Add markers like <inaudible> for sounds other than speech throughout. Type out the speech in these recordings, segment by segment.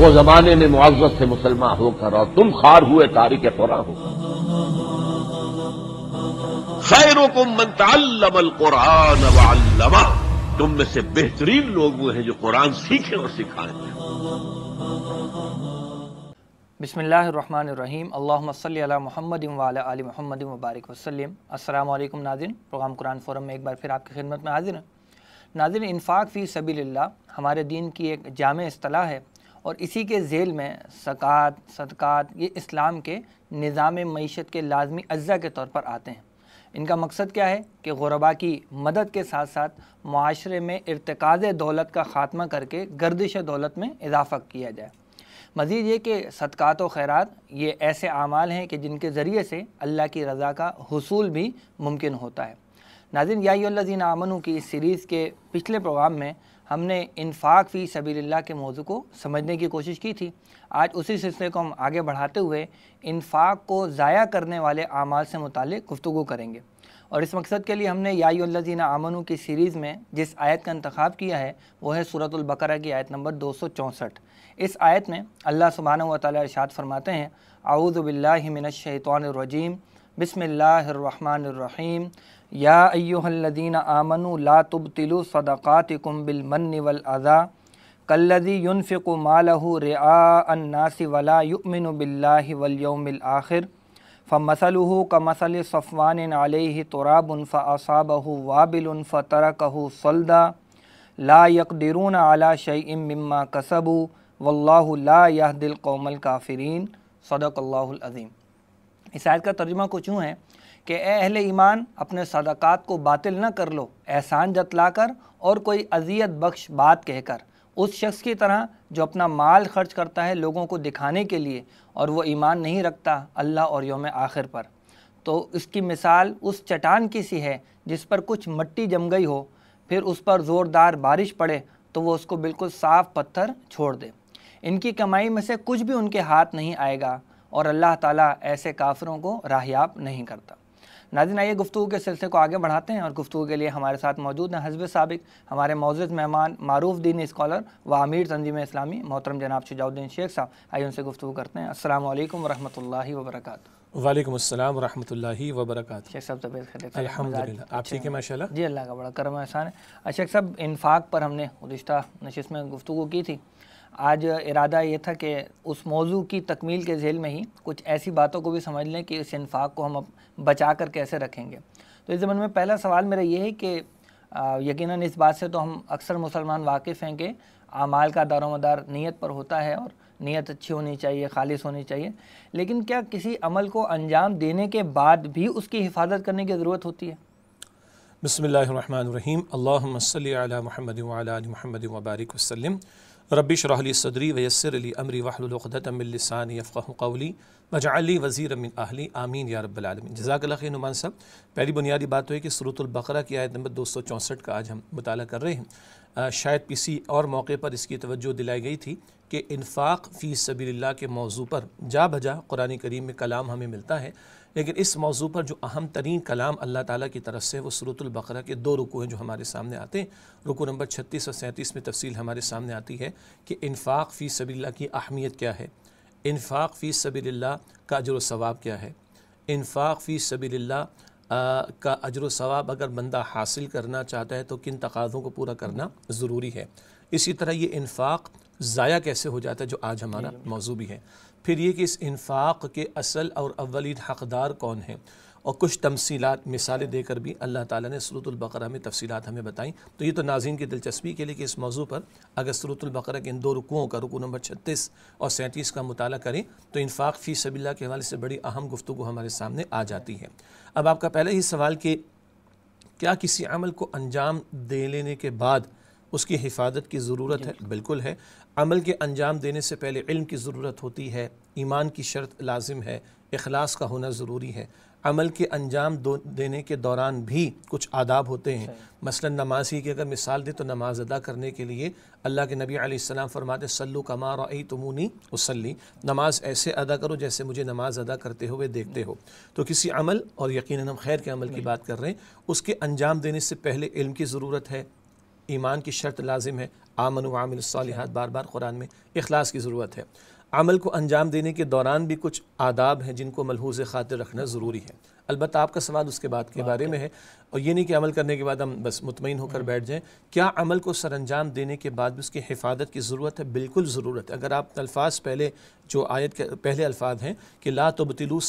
वो जमाने में मुआवजत से मुसलमान होकर और तुम खार हुए तारीख कुरा हो खैरों को मंतालमल कुरान वल्लमा तुम में से बेहतरीन लोग वो हैं जो कुरान सीखे और सिखाएं बिसमीम अल्लाम महमद वाली महमद मुबारक वसलम अल्लाम नाजिन प्रोग्राम कुरान फोरम में एक बार फिर आपकी खिदमत में हाजिर हैं नाजिन इन्फाक फ़ी सबील्ला हमारे दीन की एक जाम असलाह है और इसी के झेल में सक़ात सदक़ात ये इस्लाम के निज़ाम मीशत के लाजमी अज्जा के तौर पर आते हैं इनका मकसद क्या है कि गुरबा की मदद के साथ साथ माशरे में इरतकाज़ दौलत का ख़ात्मा करके गर्दिश दौलत में इजाफ़ा किया जाए मज़ीद ये कि सदक़ात व खैरत ये ऐसे अमाल हैं कि जिनके ज़रिए से अल्लाह की रज़ा का हसूल भी मुमकिन होता है नाजिन याजीन आमनू की इस सीरीज़ के पिछले प्रोग्राम में हमने इनफाक फ़ी सबील्ला के मौजू को समझने की कोशिश की थी आज उसी सिलसिले को हम आगे बढ़ाते हुए इनफाक को ज़ाया करने वाले आमाल से मुतल गुफ्तु करेंगे और इस मकसद के लिए हमने याजीना आमनू की सीरीज़ में जिस आयत का इंतखब किया है वह है सूरतुल्बकरा की आयत नंबर दो सौ चौंसठ इस आयत में अल्लाह सुबहाना तशात फरमाते हैं आऊज़बिल्लिमिनशैतरजीम बसमीम या अयोहल्लिन आमनु ला तुबतिलु सदाक़ातकुम बिलमन वलज़ा कल्लदी युनफ़िक मालहू रेआन्नासी वला युमिन बिल्ला वलयमिल आखिर फ़मसलहू कमसल सफ़वान आलह तुराबन फ़ासाबहू वाबिलुन फ़तरकहू सलदा ला यकदरून आला शई मम्मा कसबू वल्ला ला यह दिल कौमल काफ़रीन अज़ीम इस आयत का तर्जुमा कुछ यूँ है कि अहल ईमान अपने सदक़ात को बातिल न कर लो एहसान जतलाकर और कोई अजियत बख्श बात कहकर उस शख्स की तरह जो अपना माल खर्च करता है लोगों को दिखाने के लिए और वो ईमान नहीं रखता अल्लाह और योम आखिर पर तो इसकी मिसाल उस चटान की सी है जिस पर कुछ मट्टी जम गई हो फिर उस पर ज़ोरदार बारिश पड़े तो वो उसको बिल्कुल साफ़ पत्थर छोड़ दे इनकी कमाई में से कुछ भी उनके हाथ नहीं आएगा और अल्लाह ताला ऐसे काफ़रों को राहयाब नहीं करता नाजिन आइए गुफ्तु के सिलसिले को आगे बढ़ाते हैं और गुफ्तु के लिए हमारे साथ मौजूद हैं हजब सबक हमारे मौजूद मेहमान मारूफ दीन स्कॉलर व आमिर तंजीम इस्लामी मोहतरम जनाब शुजाउद्दीन शेख साहब आइए उनसे गुफ्तु करते हैं असल वरहि वरक वालेकुम अस्सलाम वरहमतुल्लाहि व शेख साहब तबीयत खैर अल्हम्दुलिल्लाह आप ठीक हैं माशाल्लाह जी अल्लाह का बड़ा करम एहसान है शेख साहब इन्फाक पर हमने गुज्तर नशिस में गुफ्तगू की थी आज इरादा ये था कि उस मौजू की तकमील के झेल में ही कुछ ऐसी बातों को भी समझ लें कि इस इनफाक को हम बचा कर कैसे रखेंगे तो इस ज़मन में पहला सवाल मेरा ये है कि यकीनन इस बात से तो हम अक्सर मुसलमान वाकिफ़ हैं कि आमाल का दारोमदार नीयत पर होता है और नीयत अच्छी होनी चाहिए खालिश होनी चाहिए लेकिन क्या किसी अमल को अंजाम देने के बाद भी उसकी हिफाजत करने की ज़रूरत होती है बसमीम अल्लाम महमद महमद वबारक वसलम रबी शराली सदरी वयसरली अमरी वाहलदतमिलसान यफ़ा कौली मजाली वज़ी अमिन आहली आमीन या रबालमिन जजाक नुमान साहब पहली बुनियादी बात है तो कि सूरतुल्बकरा की आयत नंबर दो सौ चौंसठ का आज हम मुताल कर रहे हैं आ, शायद किसी और मौके पर इसकी तवज्जो दिलाई गई थी कि इनफाक फ़ी सबील्ला के मौजू पर जा बजा कुरानी करीम में कलाम हमें मिलता है लेकिन इस मौजू पर जो अहम तरीन कलाम अल्लाह ताला की तरफ से वो सूरतलबकरा के दो रुकू हैं जो हमारे सामने आते हैं रुकू नंबर छत्तीस और सैंतीस में तफसील हमारे सामने आती है कि इनफाक फ़ी सबील्ला की अहमियत क्या है इनफाक फ़ी सबील्ला का अजर सवाब क्या है इनफाक फ़ी सबील्ला का अजर सवाब अगर बंदा हासिल करना चाहता है तो किन तकाज़ों को पूरा करना ज़रूरी है इसी तरह ये इनफाक ज़ाया कैसे हो जाता है जो आज हमारा मौजू भी है फिर ये कि इस इन्फाक के असल और अवली हकदार कौन हैं और कुछ तमसीलात मिसालें देकर भी अल्लाह ताला ने सरूतुल्बकरा में तफसीलात हमें बताई तो ये तो नाजीन की दिलचस्पी के लिए कि इस मौजू पर अगर सरूतुल्बकरा के इन दो रुकुओं का रुकू नंबर छत्तीस और सैंतीस का मुताल करें तो इन्फाक फ़ी सबिल्ला के हवाले से बड़ी अहम गुफ्तु हमारे सामने आ जाती है अब आपका पहले ही सवाल कि क्या किसी अमल को अंजाम दे लेने के बाद उसकी हिफाजत की ज़रूरत है बिल्कुल है अमल के अंजाम देने से पहले इल्म की ज़रूरत होती है ईमान की शर्त लाजिम है अखलास का होना ज़रूरी है अमल के अंजाम दो देने के दौरान भी कुछ आदाब होते हैं मसलन नमाज ही की अगर मिसाल दें तो नमाज अदा करने के लिए अल्लाह के नबी आसमाम फरमाते सल्लु कमार तुमुनी उसली नमाज ऐसे अदा करो जैसे मुझे नमाज अदा करते हुए देखते हो तो किसी अमल और यकीन हम खैर के अमल की बात कर रहे हैं उसके अंजाम देने से पहले इल्म की ज़रूरत है ईमान की शर्त लाजिम है आमन सालिहात बार बार कुरान में अखलास की ज़रूरत है अमल को अंजाम देने के दौरान भी कुछ आदाब हैं जिनको मलहूज ख़ातिर रखना ज़रूरी है अलबत्त आपका सवाल उसके बाद के बारे में है और ये नहीं कि अमल करने के बाद हम बस मुतमिन होकर हम्म। बैठ जाएं क्या अमल को सरंजाम देने के बाद भी उसकी हिफाजत की ज़रूरत है बिल्कुल ज़रूरत है अगर आप अल्फाज पहले जो आयत के पहले अल्फाज हैं कि ला तो बतलू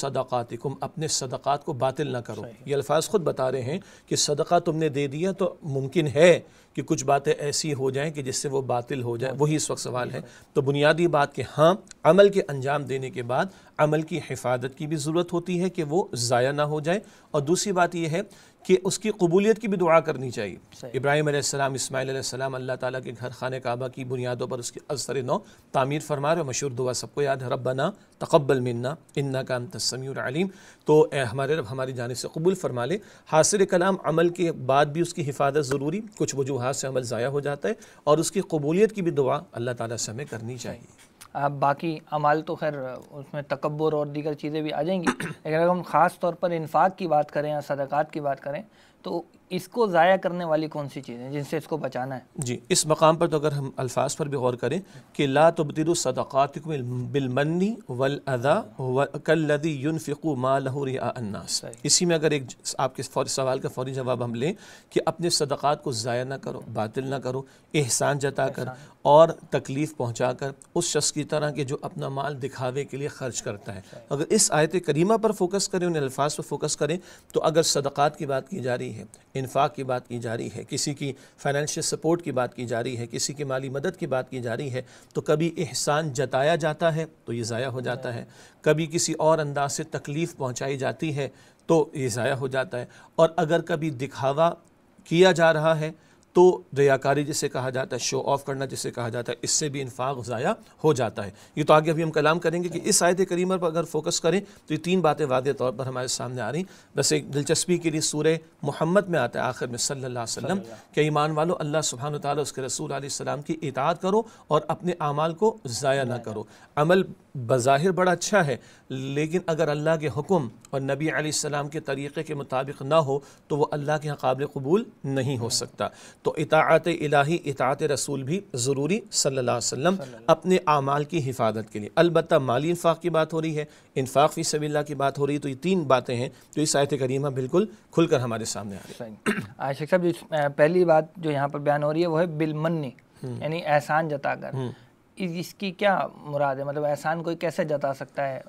तुम अपने सदक़ात को बातिल ना करो ये अल्फाज ख़ुद बता रहे हैं कि सदक़ा तुमने दे दिया तो मुमकिन है कि कुछ बातें ऐसी हो जाएँ कि जिससे वो बातिल हो जाए वही इस वक्त सवाल है तो बुनियादी बात कि हाँ अमल के अंजाम देने के बाद अमल की हिफाजत की भी ज़रूरत होती है कि वो ज़ाया ना हो हो जाए और दूसरी बात यह है कि उसकी कबूलियत की भी दुआ करनी चाहिए इब्राहिम आसमाम इसमाईलम अल्लाह ताला के घर खान काबा की बुनियादों पर उसके असर नौ तामीर फरमा रहे मशहूर दुआ सबको याद है रब्बना तकबल मन्ना इन्ना काम तस्मी आलिम तो हमारे रब हमारी जानब से कबूल फरमा ले हासिल कलाम अमल के बाद भी उसकी हिफाजत ज़रूरी कुछ वजूहत से अमल ज़ाया हो जाता है और उसकी कबूलियत की भी दुआ अल्लाह ताली से हमें करनी चाहिए अब बाकी अमाल तो खैर उसमें तकबर और दीगर चीज़ें भी आ जाएंगी <coughs> लेकिन अगर हम ख़ास तौर पर इन्फाक की बात करें या सदक़ात की बात करें तो इसको ज़ाया करने वाली कौन सी चीज़ें जिनसे इसको बचाना है जी इस मकाम पर तो अगर हम अल्फाज पर भी गौर करें कि ला तबदिल सदक़ात वल अदा कल्लदी यूनफ़िकु मालहरियानास इसी में अगर एक आपके सवाल का फौरी जवाब हम लें कि अपने सदक़ात को ज़ाया ना करो बातिल ना करो एहसान जता कर और तकलीफ़ पहुँचा कर उस शख्स की तरह के जो अपना माल दिखावे के लिए ख़र्च करता है अगर इस आयत करीमा पर फोकस करें उन अल्फाज पर फोकस करें तो अगर सदक़ात की बात की जा रही है इन्फाक की बात की जा रही है किसी की फाइनेंशियल सपोर्ट की बात की जा रही है किसी की माली मदद की बात की जा रही है तो कभी एहसान जताया जाता है तो ये ज़ाया हो जाता है कभी किसी और अंदाज से तकलीफ़ पहुँचाई जाती है तो ये ज़ाया हो जाता है और अगर कभी दिखावा किया जा रहा है तो रियाकारी जिसे कहा जाता है शो ऑफ करना जिसे कहा जाता है इससे भी इनफाक ज़ाया हो जाता है ये तो आगे अभी हम कलाम करेंगे कि इस आयत करीमर पर अगर फोकस करें तो ये तीन बातें वाद तौर पर हमारे सामने आ रही बस एक दिलचस्पी के लिए सूर्य मोहम्मद में आता है आखिर में सल्ला वसम के ईमान वालों अल्लाह सुबहान ताली उसके रसूल सलाम की इतात करो और अपने अमाल को ज़ाया ना करो अमल बज़ाहिर बड़ा अच्छा है लेकिन अगर अल्लाह के हुक्म और नबी आसमाम के तरीक़े के मुताबिक ना हो तो वह अल्लाह के यहाँ काबिल कबूल नहीं हो सकता तो इतात इलाही इतात रसूल भी ज़रूरी सल्ला वसम अपने आमाल की हिफाजत के लिए अलबत् माली इनफाक की बात हो रही है इनफाक फ़ी सबल्ला की बात हो रही है तो ये तीन बातें हैं जो इस आयत करीमा बिल्कुल खुलकर हमारे सामने आ रही है आशिक साहब पहली बात जो यहाँ पर बयान हो रही है वह है बिलमन्नी हम्म। यानी एहसान जताकर हम्म। इसकी क्या मुराद है मतलब एहसान कोई कैसे जता सकता है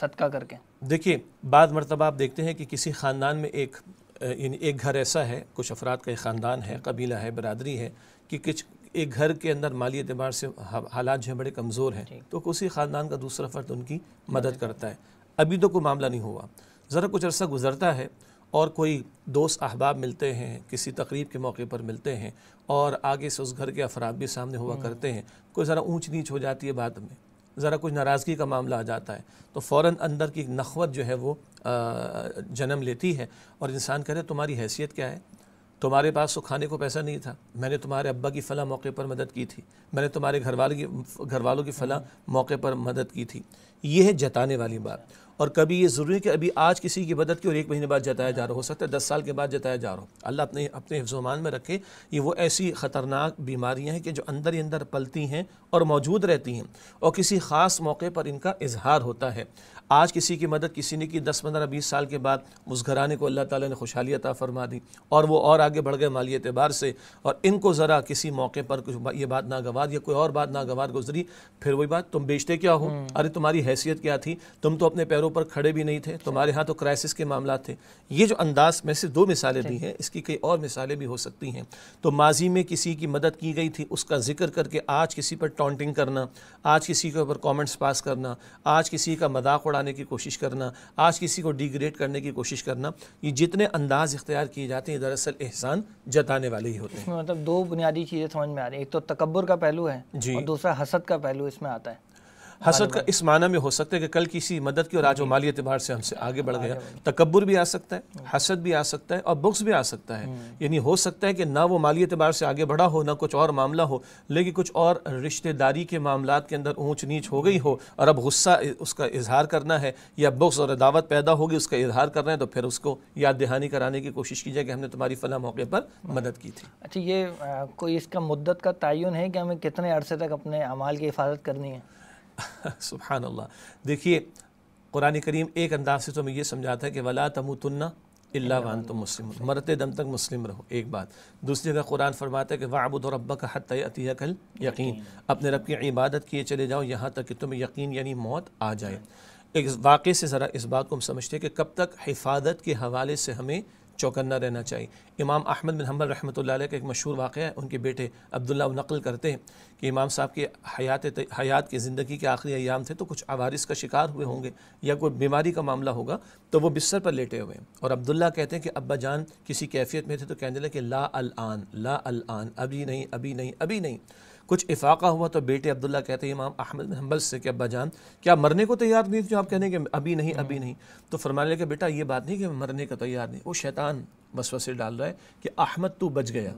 सदका करके देखिए बाद मरतबा आप देखते हैं कि किसी ख़ानदान में एक यानी एक घर ऐसा है कुछ अफराद का एक ख़ानदान है कबीला है बरदरी है कि कुछ एक घर के अंदर माली एतबार से हालात जो है बड़े कमज़ोर हैं तो उसी ख़ानदान का दूसरा फ़र्द उनकी मदद करता है अभी तो कोई मामला नहीं हुआ ज़रा कुछ अर्सा गुजरता है और कोई दोस्त अहबाब मिलते हैं किसी तकरीब के मौके पर मिलते हैं और आगे से उस घर के अफराद भी सामने हुआ हम्म। करते हैं कोई ज़रा ऊँच नीच हो जाती है बाद में ज़रा कुछ नाराज़गी का मामला आ जाता है तो फ़ौर अंदर की नखवत जो है वो जन्म लेती है और इंसान कह रहे तुम्हारी हैसियत क्या है तुम्हारे पास तो खाने को पैसा नहीं था मैंने तुम्हारे अब्बा की फ़लाँ मौके पर मदद की थी मैंने तुम्हारे घर वाले की घर वालों की फ़लाँ हम्म। मौके पर मदद की थी यह है जताने वाली बात और कभी ये ज़रूरी कि अभी आज किसी की मदद की और एक महीने बाद जताया जा रहा हो सकता है दस साल के बाद जताया जा रहा हो अल्लाह अपने अपने हिफ्जमान में रखे ये वो ऐसी ख़तरनाक बीमारियाँ हैं कि जो अंदर ही अंदर पलती हैं और मौजूद रहती हैं और किसी ख़ास मौके पर इनका इजहार होता है आज किसी की मदद किसी ने की दस पंद्रह बीस साल के बाद उस घराने को अल्लाह ताली ने खुशहाली अता फरमा दी और वो और आगे बढ़ गए माली एतबार से और इनको ज़रा किसी मौके पर कुछ ये बात नागवार या कोई और बात नागवार गुजरी फिर वही बात तुम बेचते क्या हो हम्म। अरे तुम्हारी हैसियत क्या थी तुम तो अपने पैरों पैरों पर खड़े भी नहीं थे तो अच्छा। हमारे यहाँ तो क्राइसिस के मामला थे ये जो अंदाज में से दो मिसालें दी हैं इसकी कई और मिसालें भी हो सकती हैं तो माजी में किसी की मदद की गई थी उसका जिक्र करके आज किसी पर टॉन्टिंग करना आज किसी के ऊपर कॉमेंट्स पास करना आज किसी का मजाक उड़ाने की कोशिश करना आज किसी को डिग्रेड करने की कोशिश करना ये जितने अंदाज इख्तियार किए जाते हैं दरअसल एहसान जताने वाले ही होते हैं मतलब दो बुनियादी चीज़ें समझ में आ रही है एक तो तकबर का पहलू है जी दूसरा हसद का पहलू इसमें आता है हसद का इस माना में हो सकता है कि कल किसी मदद की और आज वो माली अतबार से हमसे आगे बढ़ गया तकबर भी आ सकता है हम्म। हसद भी आ सकता है और बुक्स भी आ सकता है हम्म। यानी हो सकता है कि ना वो माली अतबार से आगे बढ़ा हो ना कुछ और मामला हो लेकिन कुछ और रिश्तेदारी के मामला के अंदर ऊँच नीच हो गई हो और अब गुस्सा उसका इजहार करना है या बुक्स और अदावत पैदा होगी उसका इजहार करना है तो फिर उसको याद दहानी कराने की कोशिश की जाए कि हमने तुम्हारी फला मौके पर मदद की थी अच्छा ये कोई इसका मुद्दत का तयन है कि हमें कितने अरसे तक अपने अमाल की हिफाजत करनी है <laughs> सुबहानल्ला देखिए कुरान करीम एक अंदाज से तो हमें यह समझाता है कि वला तमुतन्ना अल्ला वान तो मुस्लिम मरते दम तक मुस्लिम रहो एक बात दूसरी जगह कुरान फरमाता है कि वाबुद और रबा का हत अतिया कल यकीन अपने रब की इबादत किए चले जाओ यहाँ तक कि तुम्हें यकीन यानी मौत आ जाए हाँ। एक वाक़े से ज़रा इस बात को हम समझते हैं कि कब तक हिफाजत के हवाले से हमें चौकन्ना रहना चाहिए इमाम अहमद बिन हम्बल रहमत का एक मशहूर वाक़ है उनके बेटे अब्दुल्ला नकल करते हैं कि इमाम साहब के हयात हयात की ज़िंदगी के आखिरी अयाम थे तो कुछ आवारिस का शिकार हुए होंगे या कोई बीमारी का मामला होगा तो वो बिस्तर पर लेटे हुए हैं और अब्दुल्ला कहते हैं कि अब्बा जान किसी कैफियत में थे तो कहने लगे ला अल आन ला अल आन अभी नहीं अभी नहीं अभी नहीं कुछ इफाका हुआ तो बेटे अब्दुल्ला कहते हैं इमाम अहमद हम्बल से कि अब्बा जान क्या मरने को तैयार नहीं जो आप कहने के अभी नहीं हम्म। अभी नहीं तो फरमाने लगे बेटा ये बात नहीं कि मरने का तैयार नहीं वो शैतान बस वसे डाल रहा है कि अहमद तू बच गया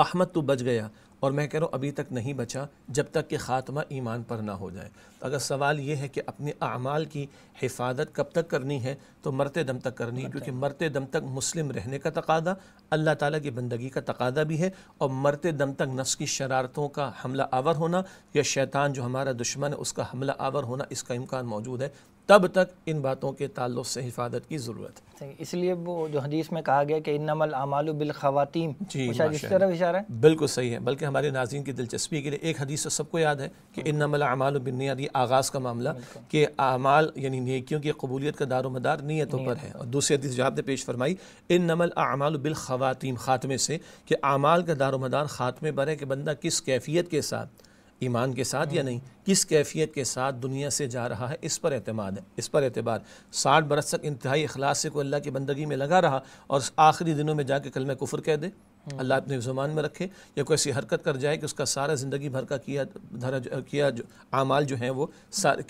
अहमद तू बच गया और मैं कह रहा हूँ अभी तक नहीं बचा जब तक कि ख़ात्मा ईमान पर ना हो जाए तो अगर सवाल ये है कि अपने अमाल की हिफाजत कब तक करनी है तो मरते दम तक करनी है क्योंकि मरते दम तक मुस्लिम रहने का तकादा अल्लाह ताला की बंदगी का तकादा भी है और मरते दम तक नफ्स की शरारतों का हमला आवर होना या शैतान जो हमारा दुश्मन है उसका हमला आवर होना इसका इम्कान मौजूद है तब तक इन बातों के ताल्लुक से हिफाजत की ज़रूरत है इसलिए वो जो हदीस में कहा गया कि नमल आमाल बिल खातिन जी इस है बिल्कुल सही है बल्कि हमारे नाजीन की दिलचस्पी के लिए एक हदीस तो सबको याद है कि नमल आमाल बिन नियत ये आगाज़ का मामला कि आमाल यानी नेकियों की कबूलियत का दारो मदार नीयतों पर है और दूसरी हदीस जो आपने पेश फरमाई इन नमल आमाल बिल खातिन खात्मे से कि आमाल का दार मदार खात्मे पर है कि बंदा किस कैफियत के साथ ईमान के साथ या नहीं किस कैफियत के साथ दुनिया से जा रहा है इस पर अतमाद है इस पर एतबार साठ बरस तक इंतहाई अखलास से कोई अल्लाह की बंदगी में लगा रहा और आखिरी दिनों में जाके कल में कुफर कह दे अल्लाह अपने जुबान में रखे या कोई ऐसी हरकत कर जाए कि उसका सारा ज़िंदगी भर का किया धरा जो, किया जो आमाल जो हैं वो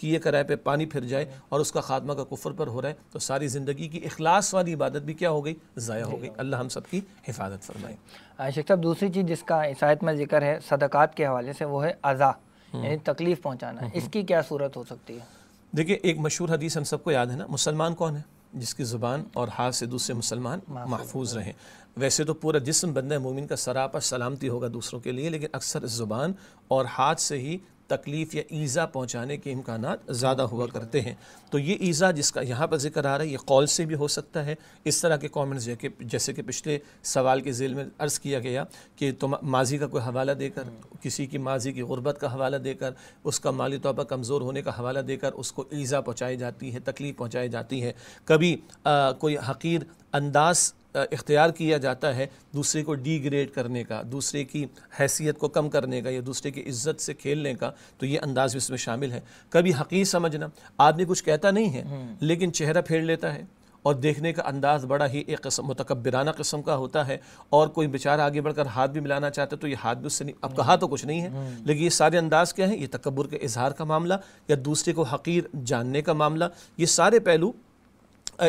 किए कराए पे पानी फिर जाए और उसका खात्मा का कुफर पर हो रहा है तो सारी ज़िंदगी की अखलास वाली इबादत भी क्या हो गई ज़ाया हो गई अल्लाह हम सब की हिफाजत फरमाए शेख साहब दूसरी चीज़ जिसका इसायत में जिक्र है सदक़ात के हवाले से वो है अज़ा हम्म। यानी तकलीफ़ पहुँचाना हम्म। इसकी क्या सूरत हो सकती है देखिए एक मशहूर हदीस हम सबको याद है ना मुसलमान कौन है जिसकी ज़ुबान और हाथ से दूसरे मुसलमान महफूज रहें वैसे तो पूरा जिसम बंद मोमिन का सरापा सलामती होगा दूसरों के लिए लेकिन अक्सर ज़ुबान और हाथ से ही तकलीफ़ या ईज़ा पहुँचाने के इम्कान ज़्यादा हुआ करते हैं तो ये ईज़ा जिसका यहाँ पर जिक्र आ रहा है ये कॉल से भी हो सकता है इस तरह के कॉमेंट्स जैसे कि पिछले सवाल के जेल में अर्ज़ किया गया कि तो माजी का कोई हवाला देकर किसी की माजी की गुर्बत का हवाला देकर उसका माली तौर पर कमज़ोर होने का हवाला देकर उसको ईज़ा पहुँचाई जाती है तकलीफ़ पहुँचाई जाती है कभी आ, कोई हकीर अंदाज़ इख्तियार किया जाता है दूसरे को डीग्रेड करने का दूसरे की हैसियत को कम करने का या दूसरे की इज्जत से खेलने का तो ये अंदाज भी इसमें शामिल है कभी हकीर समझना आदमी कुछ कहता नहीं है हम्म। लेकिन चेहरा फेर लेता है और देखने का अंदाज बड़ा ही एक कस्म मतकबराना किस्म का होता है और कोई बेचारा आगे बढ़कर हाथ भी मिलाना चाहता है तो ये हाथ भी उससे नहीं अब कहा तो कुछ नहीं है हम्म। लेकिन ये सारे अंदाज क्या हैं ये तकबर के इजहार का मामला या दूसरे को हकीर जानने का मामला ये सारे पहलू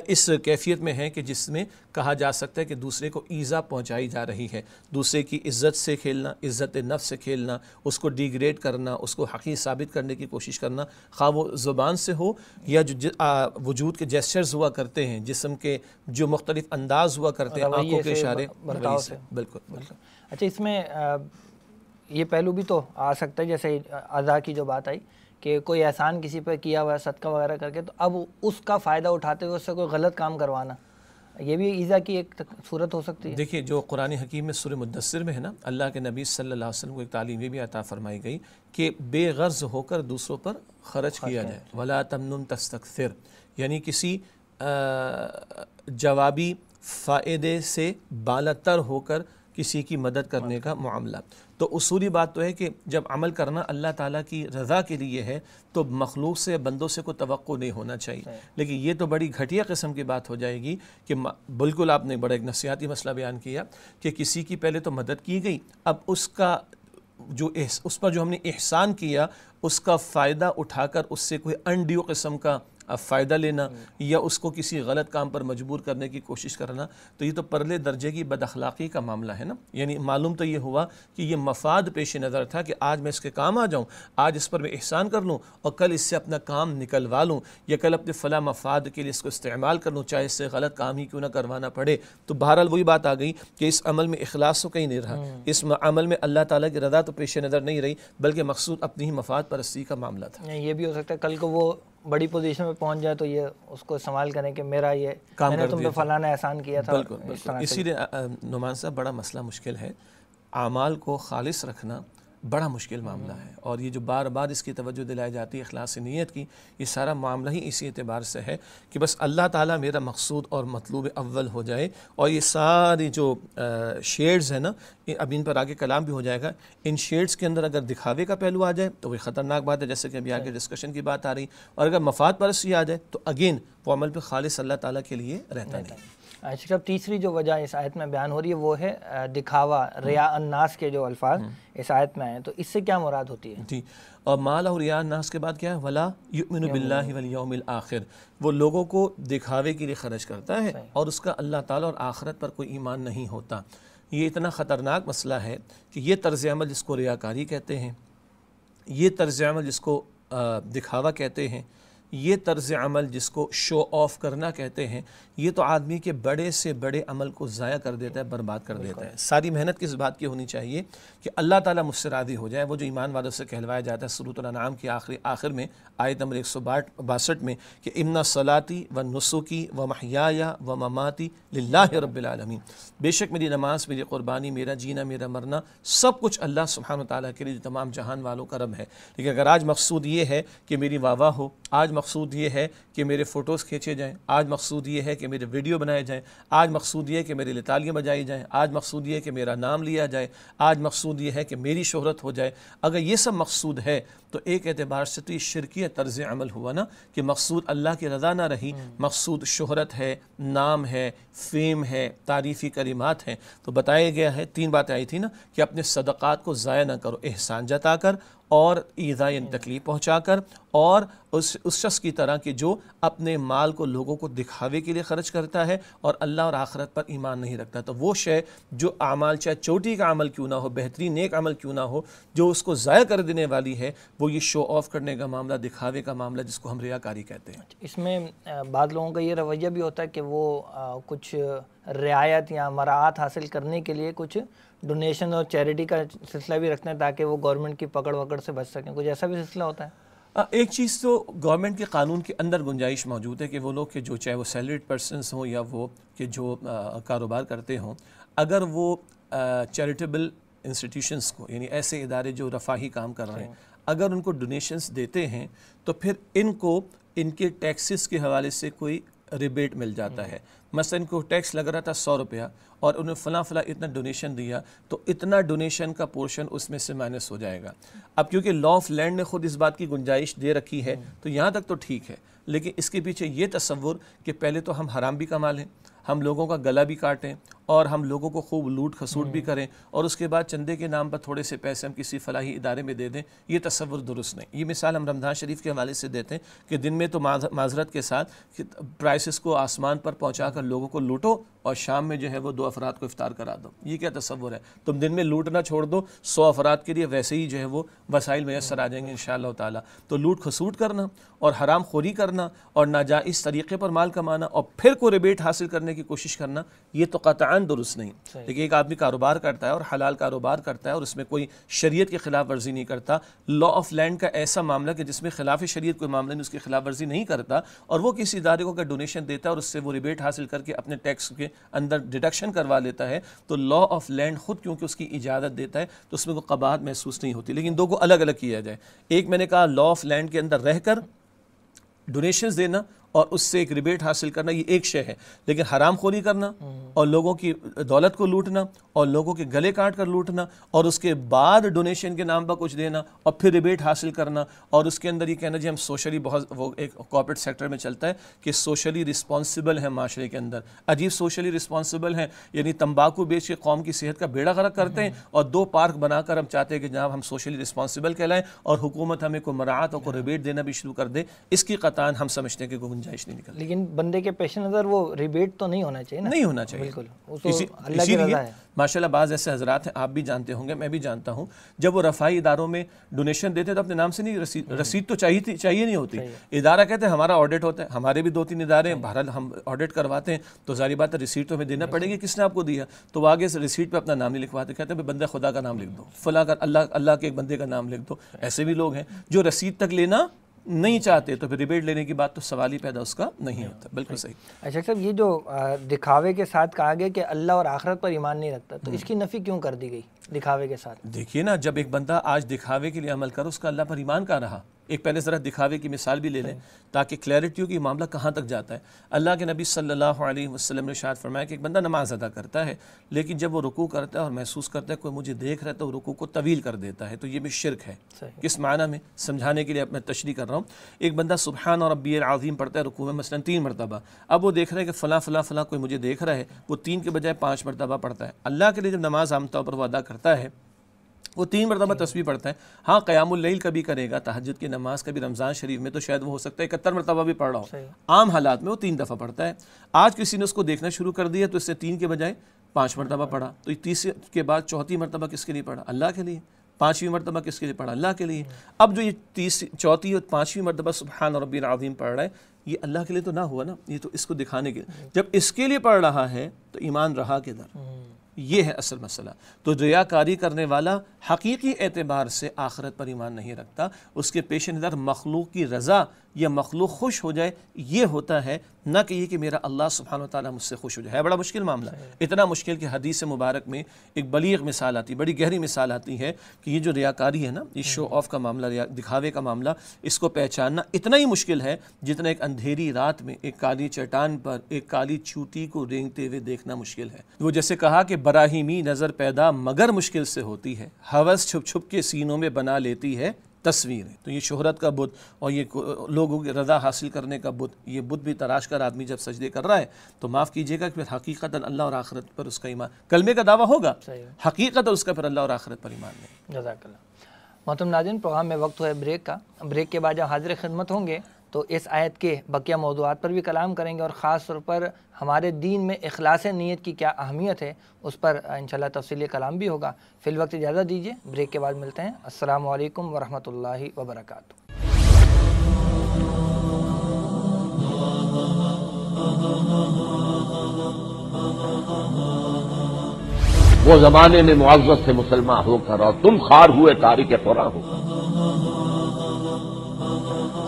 इस कैफियत में है कि जिसमें कहा जा सकता है कि दूसरे को ईज़ा पहुंचाई जा रही है दूसरे की इज़्ज़त से खेलना इज़्ज़त नफ से खेलना उसको डिग्रेड करना उसको हकी साबित करने की कोशिश करना खा वो ज़ुबान से हो या जो वजूद के जेस्चर्स हुआ करते हैं जिसम के जो मुख्तलिफ अंदाज हुआ करते हैं मतलब आँखों के इशारे बिल्कुल बिल्कुल अच्छा इसमें ये पहलू भी तो आ सकता है जैसे अज़ा की जो बात आई कि कोई एहसान किसी पर किया हुआ है सदका वगैरह करके तो अब उसका फ़ायदा उठाते हुए उससे कोई गलत काम करवाना ये भी ईज़ा की एक सूरत हो सकती है देखिए जो कुरान हकीम में सुर मुदसर में है ना अल्लाह के नबी सल्लल्लाहु अलैहि वसल्लम को एक तालीम ये भी अता फरमाई गई कि बेगर्ज होकर दूसरों पर खर्च किया जाए वला तमन तस्तकफिर यानी किसी जवाबी फ़ायदे से बालतर होकर किसी की मदद करने का मामला तो उसूली बात तो है कि जब अमल करना अल्लाह ताला की रज़ा के लिए है तो मखलूक से बंदों से कोई तो नहीं होना चाहिए लेकिन ये तो बड़ी घटिया किस्म की बात हो जाएगी कि बिल्कुल आपने बड़ा एक नसीहती मसला बयान किया कि किसी की पहले तो मदद की गई अब उसका जो उस पर जो हमने एहसान किया उसका फ़ायदा उठाकर उससे कोई अनड्यू किस्म का फ़ायदा लेना या उसको किसी गलत काम पर मजबूर करने की कोशिश करना तो ये तो परले दर्जे की बदखलाक़ी का मामला है ना यानी मालूम तो ये हुआ कि ये मफाद पेश नज़र था कि आज मैं इसके काम आ जाऊँ आज इस पर मैं एहसान कर लूँ और कल इससे अपना काम निकलवा लूँ या कल अपने फ़ला मफाद के लिए इसको इस्तेमाल कर लूँ चाहे इससे गलत काम ही क्यों ना करवाना पड़े तो बहरहाल वही बात आ गई कि इस अमल में अखलास तो कहीं नहीं रहा हम्म। इस अमल में अल्लाह ताली की रदा तो पेश नज़र नहीं रही बल्कि मकसूद अपनी ही मफाद परस्ती का मामला था ये भी हो सकता है कल को वो बड़ी पोजीशन में पहुंच जाए तो ये उसको संभाल करें कि मेरा ये काम मैंने तुम पे फलाना एहसान किया था बिल्कुल इसीलिए नुमान साहब बड़ा मसला मुश्किल है अमाल को खालिश रखना बड़ा मुश्किल मामला है और ये जो बार बार इसकी तवज्जो दिलाई जाती है अखलास नीयत की ये सारा मामला ही इसी एतबार से है कि बस अल्लाह ताला मेरा मकसूद और मतलूब अव्वल हो जाए और ये सारी जो शेड्स हैं ना अब इन पर आगे कलाम भी हो जाएगा इन शेड्स के अंदर अगर दिखावे का पहलू आ जाए तो वही ख़तरनाक बात है जैसे कि अभी आगे डिस्कशन की बात आ रही और अगर मफाद परसी आ जाए तो अगेन वो अमल पर खालिस अल्लाह ताली के लिए रहता नहीं अच्छा, अच्छा तीसरी जो वजह इस आयत में बयान हो रही है वो है दिखावा रिया अन्नास के जो अल्फाज हम्म। इस आयत में आए तो इससे क्या मुराद होती है जी और माल और रिया अन्नास के बाद क्या है वला युमिन बिल्लामिल आखिर वो लोगों को दिखावे के लिए खर्च करता है और उसका अल्लाह ताला और आखरत पर कोई ईमान नहीं होता ये इतना ख़तरनाक मसला है कि ये तर्ज अमल जिसको रियाकारी कहते हैं ये तर्ज अमल जिसको दिखावा कहते हैं ये तर्ज अमल जिसको शो ऑफ़ करना कहते हैं ये तो आदमी के बड़े से बड़े अमल को ज़ाया कर देता है बर्बाद कर देता है सारी मेहनत किस बात की होनी चाहिए कि अल्लाह ताला मुझसे राजी हो जाए वो जो ईमान वालों से कहलवाया जाता है सरूतनाम की आखिरी आखिर में आयत नंबर एक सौ बासठ में कि इमना सलाती व नसुकी व महिया व ममाती लाला रबालमीन बेशक मेरी नमाज मेरी क़ुरबानी मेरा जीना मेरा मरना सब कुछ अल्लाह सुबहान ताली के लिए तमाम जहान वालों का रब है लेकिन अगर आज मकसूद ये है कि मेरी वाह हो आज मकसूद ये है कि मेरे फ़ोटोज़ खींचे जाएँ आज मकसूद ये है कि कि मेरे वीडियो बनाए जाएँ आज मकसूद ये कि मेरी लतालियाँ बजाई जाएँ आज मकसूद ये कि मेरा नाम लिया जाए आज मकसूद ये है कि मेरी शहरत हो जाए अगर ये सब मकसूद है तो एक एतबार से तो ये शिरकी तर्ज अमल हुआ ना कि मकसूद अल्लाह की रजा ना रही हम्म। मकसूद शहरत है नाम है फेम है तारीफ़ी करीमात हैं तो बताया गया है तीन बातें आई थी ना कि अपने सदक़ात को ज़ाया ना करो एहसान जता कर और ईदा या तकलीफ़ पहुँचा कर और उस उस शख्स की तरह कि जो अपने माल को लोगों को दिखावे के लिए खर्च करता है और अल्लाह और आखरत पर ईमान नहीं रखता तो वो शय जो आमाल चाहे चोटी का अमल क्यों ना हो बेहतरीन नेक अमल क्यों ना हो जो उसको ज़ाया कर देने वाली है वो वो ये शो ऑफ करने का मामला दिखावे का मामला जिसको हम रियाकारी कहते हैं इसमें बाद लोगों का ये रवैया भी होता है कि वो कुछ रियायत या मराहत हासिल करने के लिए कुछ डोनेशन और चैरिटी का सिलसिला भी रखते हैं ताकि वो गवर्नमेंट की पकड़ वकड़ से बच सकें कुछ ऐसा भी सिलसिला होता है एक चीज़ तो गवर्नमेंट के कानून के अंदर गुंजाइश मौजूद है कि वो लोग के जो चाहे वो सैलरीड पर्सनस हों या वो कि जो कारोबार करते हों अगर वो चैरिटेबल इंस्टीट्यूशंस को यानी ऐसे इदारे जो रफाही काम कर रहे हैं अगर उनको डोनेशंस देते हैं तो फिर इनको इनके टैक्सेस के हवाले से कोई रिबेट मिल जाता हम्म। है मसलन इनको टैक्स लग रहा था सौ रुपया और उन्हें फ़लाँ फ़लाँ इतना डोनेशन दिया तो इतना डोनेशन का पोर्शन उसमें से माइनस हो जाएगा अब क्योंकि लॉ ऑफ लैंड ने खुद इस बात की गुंजाइश दे रखी है हम्म। तो यहाँ तक तो ठीक है लेकिन इसके पीछे ये तस्वुर कि पहले तो हम हराम भी कमा लें हम लोगों का गला भी काटें और हम लोगों को खूब लूट खसूट भी हम्म। करें और उसके बाद चंदे के नाम पर थोड़े से पैसे हम किसी फलाही इदारे में दे दें ये तस्वुर दुरुस्त नहीं ये मिसाल हम रमज़ान शरीफ के हवाले से देते हैं कि दिन में तो माजरत के साथ प्राइसिस को आसमान पर पहुँचा कर लोगों को लूटो और शाम में जो है वो दो अफराद को इफ्तार करा दो ये क्या तस्वुर है तुम दिन में लूटना छोड़ दो सौ अफराद के लिए वैसे ही जो है वो वसाइल मैसर आ जाएंगे इन ताला तो लूट खसूट करना और हराम खोरी करना और ना इस तरीके पर माल कमाना और फिर को रिबेट हासिल करने की कोशिश करना ये तो कतान शरान दुरुस्त नहीं देखिए एक आदमी कारोबार करता है और हलाल कारोबार करता है और उसमें कोई शरीयत के खिलाफ वर्जी नहीं करता लॉ ऑफ लैंड का ऐसा मामला कि जिसमें खिलाफ शरीयत कोई मामला नहीं उसकी खिलाफ वर्जी नहीं करता और वो किसी इदारे को अगर डोनेशन देता है और उससे वो रिबेट हासिल करके अपने टैक्स के अंदर डिडक्शन करवा लेता है तो लॉ ऑफ लैंड खुद क्योंकि उसकी इजाज़त देता है तो उसमें कोई कबाहत महसूस नहीं होती लेकिन दो को अलग अलग किया जाए एक मैंने कहा लॉ ऑफ लैंड के अंदर रहकर डोनेशंस देना और उससे एक रिबेट हासिल करना ये एक शय है लेकिन हराम खोरी करना और लोगों की दौलत को लूटना और लोगों के गले काट कर लूटना और उसके बाद डोनेशन के नाम पर कुछ देना और फिर रिबेट हासिल करना और उसके अंदर ये कहना जी हम सोशली बहुत वो एक कॉपरेट सेक्टर में चलता है कि सोशली रिस्पॉन्सिबल है माशरे के अंदर अजीब सोशली रिस्पॉन्सिबल हैं यानी तम्बाकू बेच के कौम की सेहत का बेड़ा गर्क करते हैं हम्म। और दो पार्क बनाकर हम चाहते हैं कि जहाँ हम सोशली रिस्पॉन्सिबल कहलाएं और हुकूमत हमें को मराहत और को रिबेट देना भी शुरू कर दे इसकी कतान हम समझते हैं कि गुंजाइश गुंजाइश नहीं निकल लेकिन बंदे के पेशे नज़र वो रिबेट तो नहीं होना चाहिए ना नहीं होना चाहिए बिल्कुल तो इसी, बाज़ ऐसे हजरात हैं आप भी जानते होंगे मैं भी जानता हूँ जब वो रफाई इदारों में डोनेशन देते तो अपने नाम से नहीं रसीद हम्म। तो चाहिए चाहिए नहीं होती इदारा कहते हमारा ऑडिट होता है हमारे भी दो तीन इदारे हैं भारत हम ऑडिट करवाते हैं तो जारी बात रिसीट तो हमें देना पड़ेगी किसने आपको दिया तो वो आगे रिसीट पर अपना नाम नहीं लिखवाते कहते हैं बंदा खुदा का नाम लिख दो फला अल्लाह अल्लाह के एक बंदे का नाम लिख दो ऐसे भी लोग हैं जो रसीद तक लेना नहीं चाहते तो फिर रिबेट लेने की बात तो सवाल ही पैदा उसका नहीं होता बिल्कुल सही अच्छा साहब ये जो दिखावे के साथ कहा गया कि अल्लाह और आखरत पर ईमान नहीं रखता तो हम्म। इसकी नफ़ी क्यों कर दी गई दिखावे के साथ देखिए ना जब एक बंदा आज दिखावे के लिए अमल कर उसका अल्लाह पर ईमान कहा रहा एक पहले ज़रा दिखावे की मिसाल भी ले लें ताकि क्लैरिटी हो कि मामला कहाँ तक जाता है अल्लाह के नबी सल्लल्लाहु अलैहि वसल्लम ने शायद फरमाया कि एक बंदा नमाज अदा करता है लेकिन जब वो रुकू करता है और महसूस करता है कोई मुझे देख रहा है तो रुकू को तवील कर देता है तो ये भी शिरक है किस माना में समझाने के लिए मैं तशरी कर रहा हूँ एक बंदा सुबहान और रबी आज़ीम पढ़ता है रुकू में मसला तीन मरतबा अब वो देख रहा है कि फ़लाँ फ़लाँ फ़लाँ कोई मुझे देख रहा है वो तीन के बजाय पाँच मरतबा पढ़ता है अल्लाह के लिए जब नमाज आमतौर पर वो अदा करता है वो तीन मरतबा तस्वीर पढ़ते हैं हाँ क़यामल कभी करेगा तहजद की नमाज कभी रमज़ान शरीफ में तो शायद वो हो सकता है इकहत्तर मरतबा भी पढ़ रहा हो आम हालात में वो तीन दफ़ा पढ़ता है आज किसी ने उसको देखना शुरू कर दिया तो इससे तीन के बजाय पाँच मरतबा पढ़ा तो तीसरे के बाद चौथी मरतबा किसके लिए पढ़ा अल्लाह के लिए पाँचवीं मरतबा किसके लिए पढ़ा अल्लाह के लिए अब जो ये तीसरी चौथी और पाँचवीं मरतबा सुबहान रबी आज़ीम पढ़ रहा है ये अल्लाह के लिए तो ना हुआ ना ये तो इसको दिखाने के जब इसके लिए पढ़ रहा है तो ईमान रहा किधर हम्म। ये है असल मसला तो रियाकारी करने वाला हकीकी एतबार से आखरत पर ईमान नहीं रखता उसके पेश नज़र मखलूक की रज़ा या मखलूक खुश हो जाए ये होता है ना कि ये कि मेरा अल्लाह सुबहान ताली मुझसे खुश हो जाए है बड़ा मुश्किल मामला इतना मुश्किल कि हदीस मुबारक में एक बलीग मिसाल आती है बड़ी गहरी मिसाल आती है कि ये जो रियाकारी है ना ये शो हम्म। ऑफ का मामला दिखावे का मामला इसको पहचानना इतना ही मुश्किल है जितना एक अंधेरी रात में एक काली चट्टान पर एक काली चूटी को रेंगते हुए देखना मुश्किल है वो जैसे कहा कि बराहिमी नज़र पैदा मगर मुश्किल से होती है हवस छुप छुप के सीनों में बना लेती है तस्वीर है तो ये शोहरत का बुत और ये लोगों की रज़ा हासिल करने का बुत ये बुत भी तराश कर आदमी जब सजदे कर रहा है तो माफ़ कीजिएगा कि फिर हकीकत अल्लाह और आखरत पर उसका ईमान कलमे का दावा होगा हकीकत और उसका फिर अल्लाह और आखरत पर ईमान नहीं जजाक मोहतम नाजिन प्रोग्राम में वक्त हुआ है ब्रेक का ब्रेक के बाद जब हाजिर खिदमत होंगे तो इस आयत के बकिया मौजूद पर भी कलाम करेंगे और ख़ास तौर पर हमारे दीन में अखलास नीयत की क्या अहमियत है उस पर इन तफसली कलाम भी होगा फ़िल वक्त इजाज़त दीजिए ब्रेक के बाद मिलते हैं असल वरहमल वबरक वो जमाने में मुआवजत से मुसलमान होकर और तुम खार हुए तारीख खुरा हो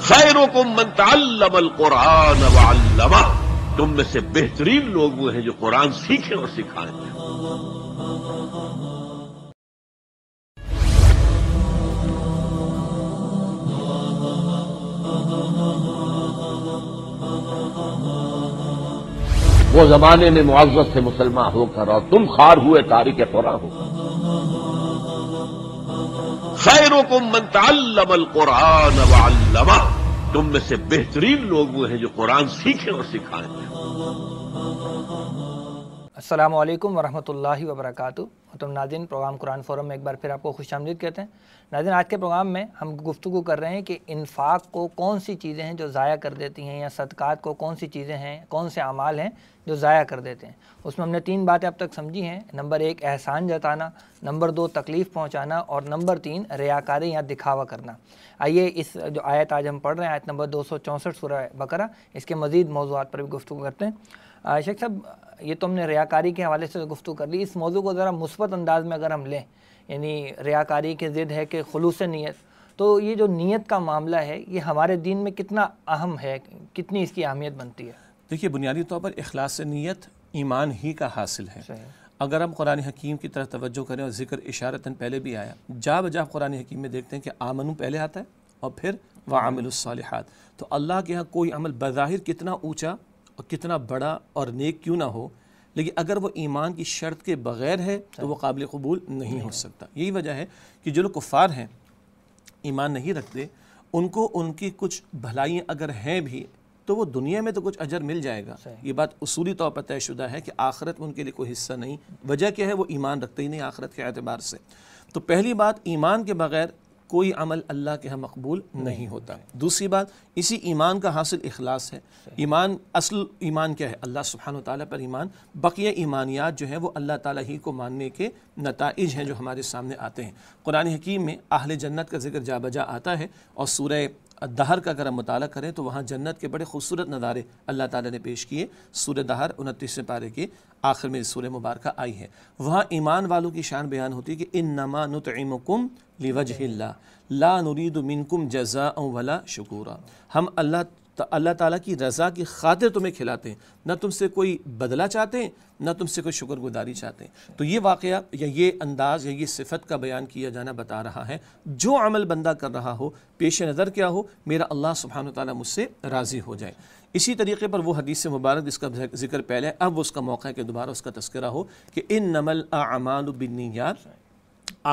खैर को मनताल कुरान वल्लमा तुम में से बेहतरीन लोग वो हैं जो कुरान सीखें और सिखाएं वो जमाने में मुआवजत से मुसलमान होकर और तुम खार हुए तारीख कुरा होकर खैर को मनताल कुरान वल्लमा तुम में से बेहतरीन लोग वो हैं जो कुरान सीखें और सिखाएं अस्सलाम वालेकुम वरहमतुल्लाहि वबरकू तो नाजिन प्रोग्राम कुरान फोरम में एक बार फिर आपको खुश आमदीद कहते हैं नाजिन आज के प्रोग्राम में हम गुफ्तु कर रहे हैं कि इन्फाक को कौन सी चीज़ें हैं जो ज़ाया कर देती हैं या सदक़ात को कौन सी चीज़ें हैं कौन से अमाल हैं जो ज़ाया कर देते हैं उसमें हमने तीन बातें अब तक समझी हैं नंबर एक एहसान जताना नंबर दो तकलीफ़ पहुँचाना और नंबर तीन रियाकारी या दिखावा करना आइए इस जो आयत आज हम पढ़ रहे हैं आयत नंबर दो सौ चौंसठ बकरा इसके मज़ीद मौजूद पर भी गुफ्तु करते हैं शेख साहब ये तो हमने रियाकारी के हवाले से गुफ्तु कर ली इस मौजू को ज़रा मुस्बत अंदाज में अगर हम लें यानी रियाकारी के ज़िद है कि खलूस नीयत तो ये जो नीयत का मामला है ये हमारे दीन में कितना अहम है कितनी इसकी अहमियत बनती है देखिए बुनियादी तौर पर अखलास नीयत ईमान ही का हासिल है अगर हम कुरान हकीम की तरफ तवज्जो करें और जिक्र इशारतन पहले भी आया जा बजा कुरान हकीम में देखते हैं कि आमनु पहले आता है और फिर वामिलसालहत तो अल्लाह के यहाँ कोई अमल बज़ाहिर कितना ऊँचा और कितना बड़ा और नेक क्यों ना हो लेकिन अगर वो ईमान की शर्त के बग़ैर है तो वो काबिल कबूल नहीं हो सकता यही वजह है कि जो लोग कुफ़ार हैं ईमान नहीं रखते उनको उनकी कुछ भलाइयाँ अगर हैं भी तो वो दुनिया में तो कुछ अजर मिल जाएगा ये बात उसूली तौर पर तयशुदा है कि आख़रत में उनके लिए कोई हिस्सा नहीं वजह क्या है वो ईमान रखते ही नहीं आखरत के अतबार से तो पहली बात ईमान के बग़ैर कोई अमल अल्लाह के यहाँ मकबूल नहीं, नहीं होता नहीं। दूसरी बात इसी ईमान का हासिल अखलास है ईमान असल ईमान क्या है अल्लाह सुबहान ताली पर ईमान बकिया ईमानियात जो है वो अल्लाह ताली ही को मानने के नतज हैं जो हमारे सामने आते हैं कुरान हकीम में आहल जन्नत का जिक्र जा बजा आता है और सूर दहर का अगर हम मताल करें तो वहाँ जन्नत के बड़े खूबसूरत नज़ारे अल्लाह ताला ने पेश किए सूर्य दहर उनतीसवें पारे के आखिर में सूर्य मुबारक आई है वहाँ ईमान वालों की शान बयान होती है कि इन नमा नुतमकुम लिवज ला नुरीद जजा वला शकूरा हम अल्लाह तो अल्लाह ताला की रज़ा की खातिर तुम्हें खिलाते हैं ना तुमसे कोई बदला चाहते हैं ना तुमसे कोई शुक्रगुजारी चाहते हैं तो ये वाक़ या ये अंदाज़ या ये सिफत का बयान किया जाना बता रहा है जो अमल बंदा कर रहा हो पेश नज़र क्या हो मेरा अल्लाह सुबहान ताली मुझसे राज़ी हो जाए इसी तरीके पर वो हदीस से मुबारक जिसका जिक्र पहले अब उसका मौका है कि दोबारा उसका तस्करा हो कि इन नमल आमाल यार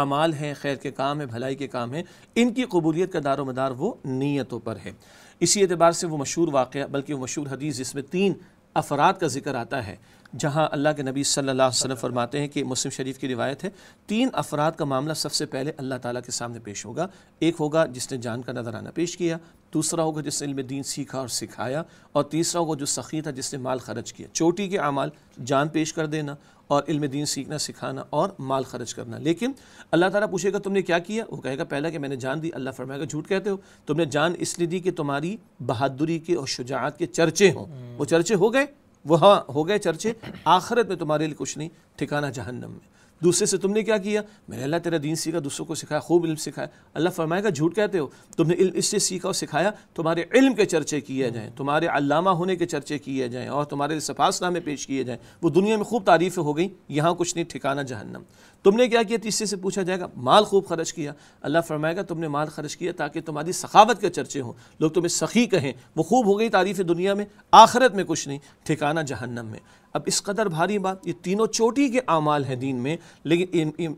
आमाल हैं खैर के काम हैं भलाई के काम हैं इनकी कबूलियत का दारो मदार वो नीयतों पर है इसी एतबार से वो मशहूर वाक़ बल्कि वो मशहूर हदीस जिसमें तीन अफराद का जिक्र आता है जहाँ अल्लाह के नबी सल्लल्लाहु अलैहि फरमाते हैं कि मुस्लिम शरीफ की रिवायत है तीन अफराद का मामला सबसे पहले अल्लाह ताला के सामने पेश होगा एक होगा जिसने जान का नजराना पेश किया दूसरा होगा जिसने इल्म दीन सीखा और सिखाया और तीसरा होगा जो सखी था जिसने माल खर्च किया चोटी के अमाल जान पेश कर देना और इल्म दीन सीखना सिखाना और माल खर्च करना लेकिन अल्लाह ताला पूछेगा तुमने क्या किया वो कहेगा पहला कि मैंने जान दी अल्लाह फरमाएगा झूठ कहते हो तुमने जान इसलिए दी कि तुम्हारी बहादुरी के और शुजात के चर्चे हों वो चर्चे हो गए वहाँ हो गए चर्चे आखिरत में तुम्हारे लिए कुछ नहीं ठिकाना जहन्नम में दूसरे से तुमने क्या किया मैंने अल्लाह तेरा दीन सीखा दूसरों को सिखाया खूब इल्म सिखाया अल्लाह फरमाएगा झूठ कहते हो तुमने इल्म इससे सीखा और सिखाया तुम्हारे इल्म के चर्चे किए जाएँ तुम्हारे अल्लामा होने के चर्चे किए जाएँ और तुम्हारे सफासनामे पेश किए जाएँ वो दुनिया में खूब तारीफ़ हो गई यहाँ कुछ नहीं ठिकाना जहन्नम तुमने क्या किया तीसरे से पूछा जाएगा माल खूब खर्च किया अल्लाह फरमाएगा तुमने माल खर्च किया ताकि तुम्हारी सखावत के चर्चे हों लोग तुम्हें सखी कहें वो खूब हो गई तारीफ़ दुनिया में आखिरत में कुछ नहीं ठिकाना जहन्नम में अब इस कदर भारी बात ये तीनों चोटी के अमाल हैं दीन में लेकिन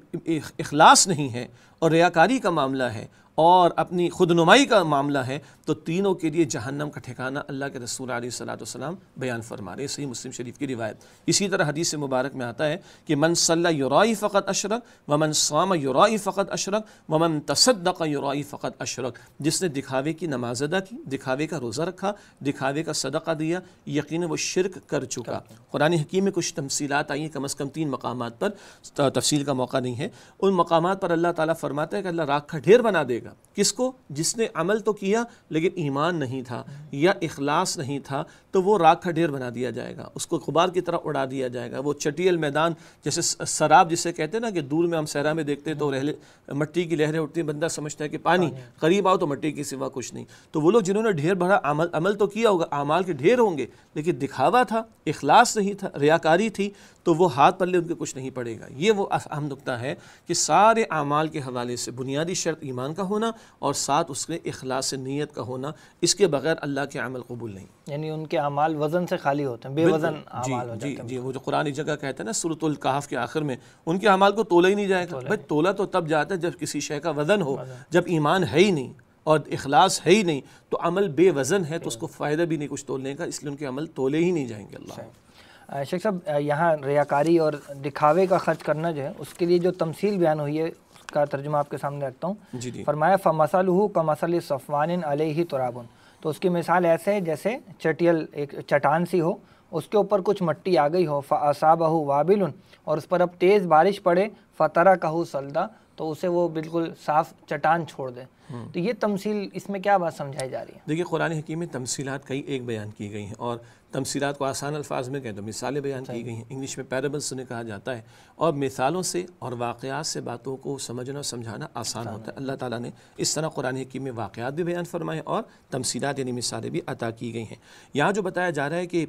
इखलास नहीं है और रियाकारी का मामला है और अपनी खुदनुमाई का मामला है तो तीनों के लिए जहन्नम का ठिकाना अल्लाह के रसूल सलाम बयान फरमा रहे सही मुस्लिम शरीफ की रिवायत इसी तरह हदीस मुबारक में आता है कि मन सल्ला युराई फ़कत अशरक वमन साम युराई फ़कत अशरक वमन तसद्दक युराई फ़कत अशरक जिसने दिखावे की नमाज अदा की दिखावे का रोज़ा रखा दिखावे का सदका दिया यकीन व शिरक कर चुका कुरान हकीम में कुछ तमसीलात आई हैं कम अज़ कम तीन मकाम पर तफसील का मौका नहीं है उन मकाम पर अल्लाह ताली फरमाता है कि अल्लाह राख का ढेर बना देगा जाएगा किसको जिसने अमल तो किया लेकिन ईमान नहीं था या अखलास नहीं था तो वो राख का ढेर बना दिया जाएगा उसको गुबार की तरह उड़ा दिया जाएगा वो चटियल मैदान जैसे शराब जिसे कहते हैं ना कि दूर में हम सहरा में देखते हैं तो रहले मट्टी की लहरें उठती हैं बंदा समझता है कि पानी करीब आओ तो मट्टी के सिवा कुछ नहीं तो वो लोग जिन्होंने ढेर भरा अमल अमल तो किया होगा अमाल के ढेर होंगे लेकिन दिखावा था अखलास नहीं था रियाकारी थी तो वो हाथ पल्ले उनके कुछ नहीं पड़ेगा ये वो अहम नुकता है कि सारे अमाल के हवाले से बुनियादी शर्त ईमान का होना और साथ उसके अखलास नीयत का होना इसके बगैर अल्लाह के अमल कबूल नहीं यानी उनके अमाल वज़न से खाली होते हैं बेवज़न जी हो जी जी वो जो कुरानी जगह कहते हैं ना सुरतुल्काफ़ के आखिर में उनके अमाल को तोला ही नहीं जाएगा भाई तोला तो तब जाता है जब किसी शय का वज़न हो जब ईमान है ही नहीं और अखलास है ही नहीं तो अमल बेवज़न है तो उसको फ़ायदा भी नहीं कुछ तोलने का इसलिए उनके अमल तोले ही नहीं जाएंगे अल्लाह शेख साहब यहाँ रियाकारी और दिखावे का खर्च करना जो है उसके लिए जो तमसील बयान हुई है का तर्जुमा आपके सामने रखता हूँ फरमाया फ़मसल का मसल सफ़वान ही तुराबन तो उसकी मिसाल ऐसे है जैसे चटियल एक चटान सी हो उसके ऊपर कुछ मट्टी आ गई हो असाबहू वाबिल और उस पर अब तेज़ बारिश पड़े फ़तरा कहू सलदा तो उसे वो बिल्कुल साफ चटान छोड़ दे हम्म। तो ये तमसील इसमें क्या बात समझाई जा रही है देखिए कुरान हकीम में तमसीलात कई एक बयान की गई हैं और तमसीलात को आसान अल्फाज में कहें तो मिसालें बयान की गई हैं इंग्लिश में पैराबल्स उन्हें कहा जाता है और मिसालों से और वाक़ात से बातों को समझना और समझाना आसान होता है अल्लाह ताला ने इस तरह कुरान हकीम में वाक़ात भी बयान फरमाए और तमसीलात यानी मिसालें भी अता की गई हैं यहाँ जो बताया जा रहा है कि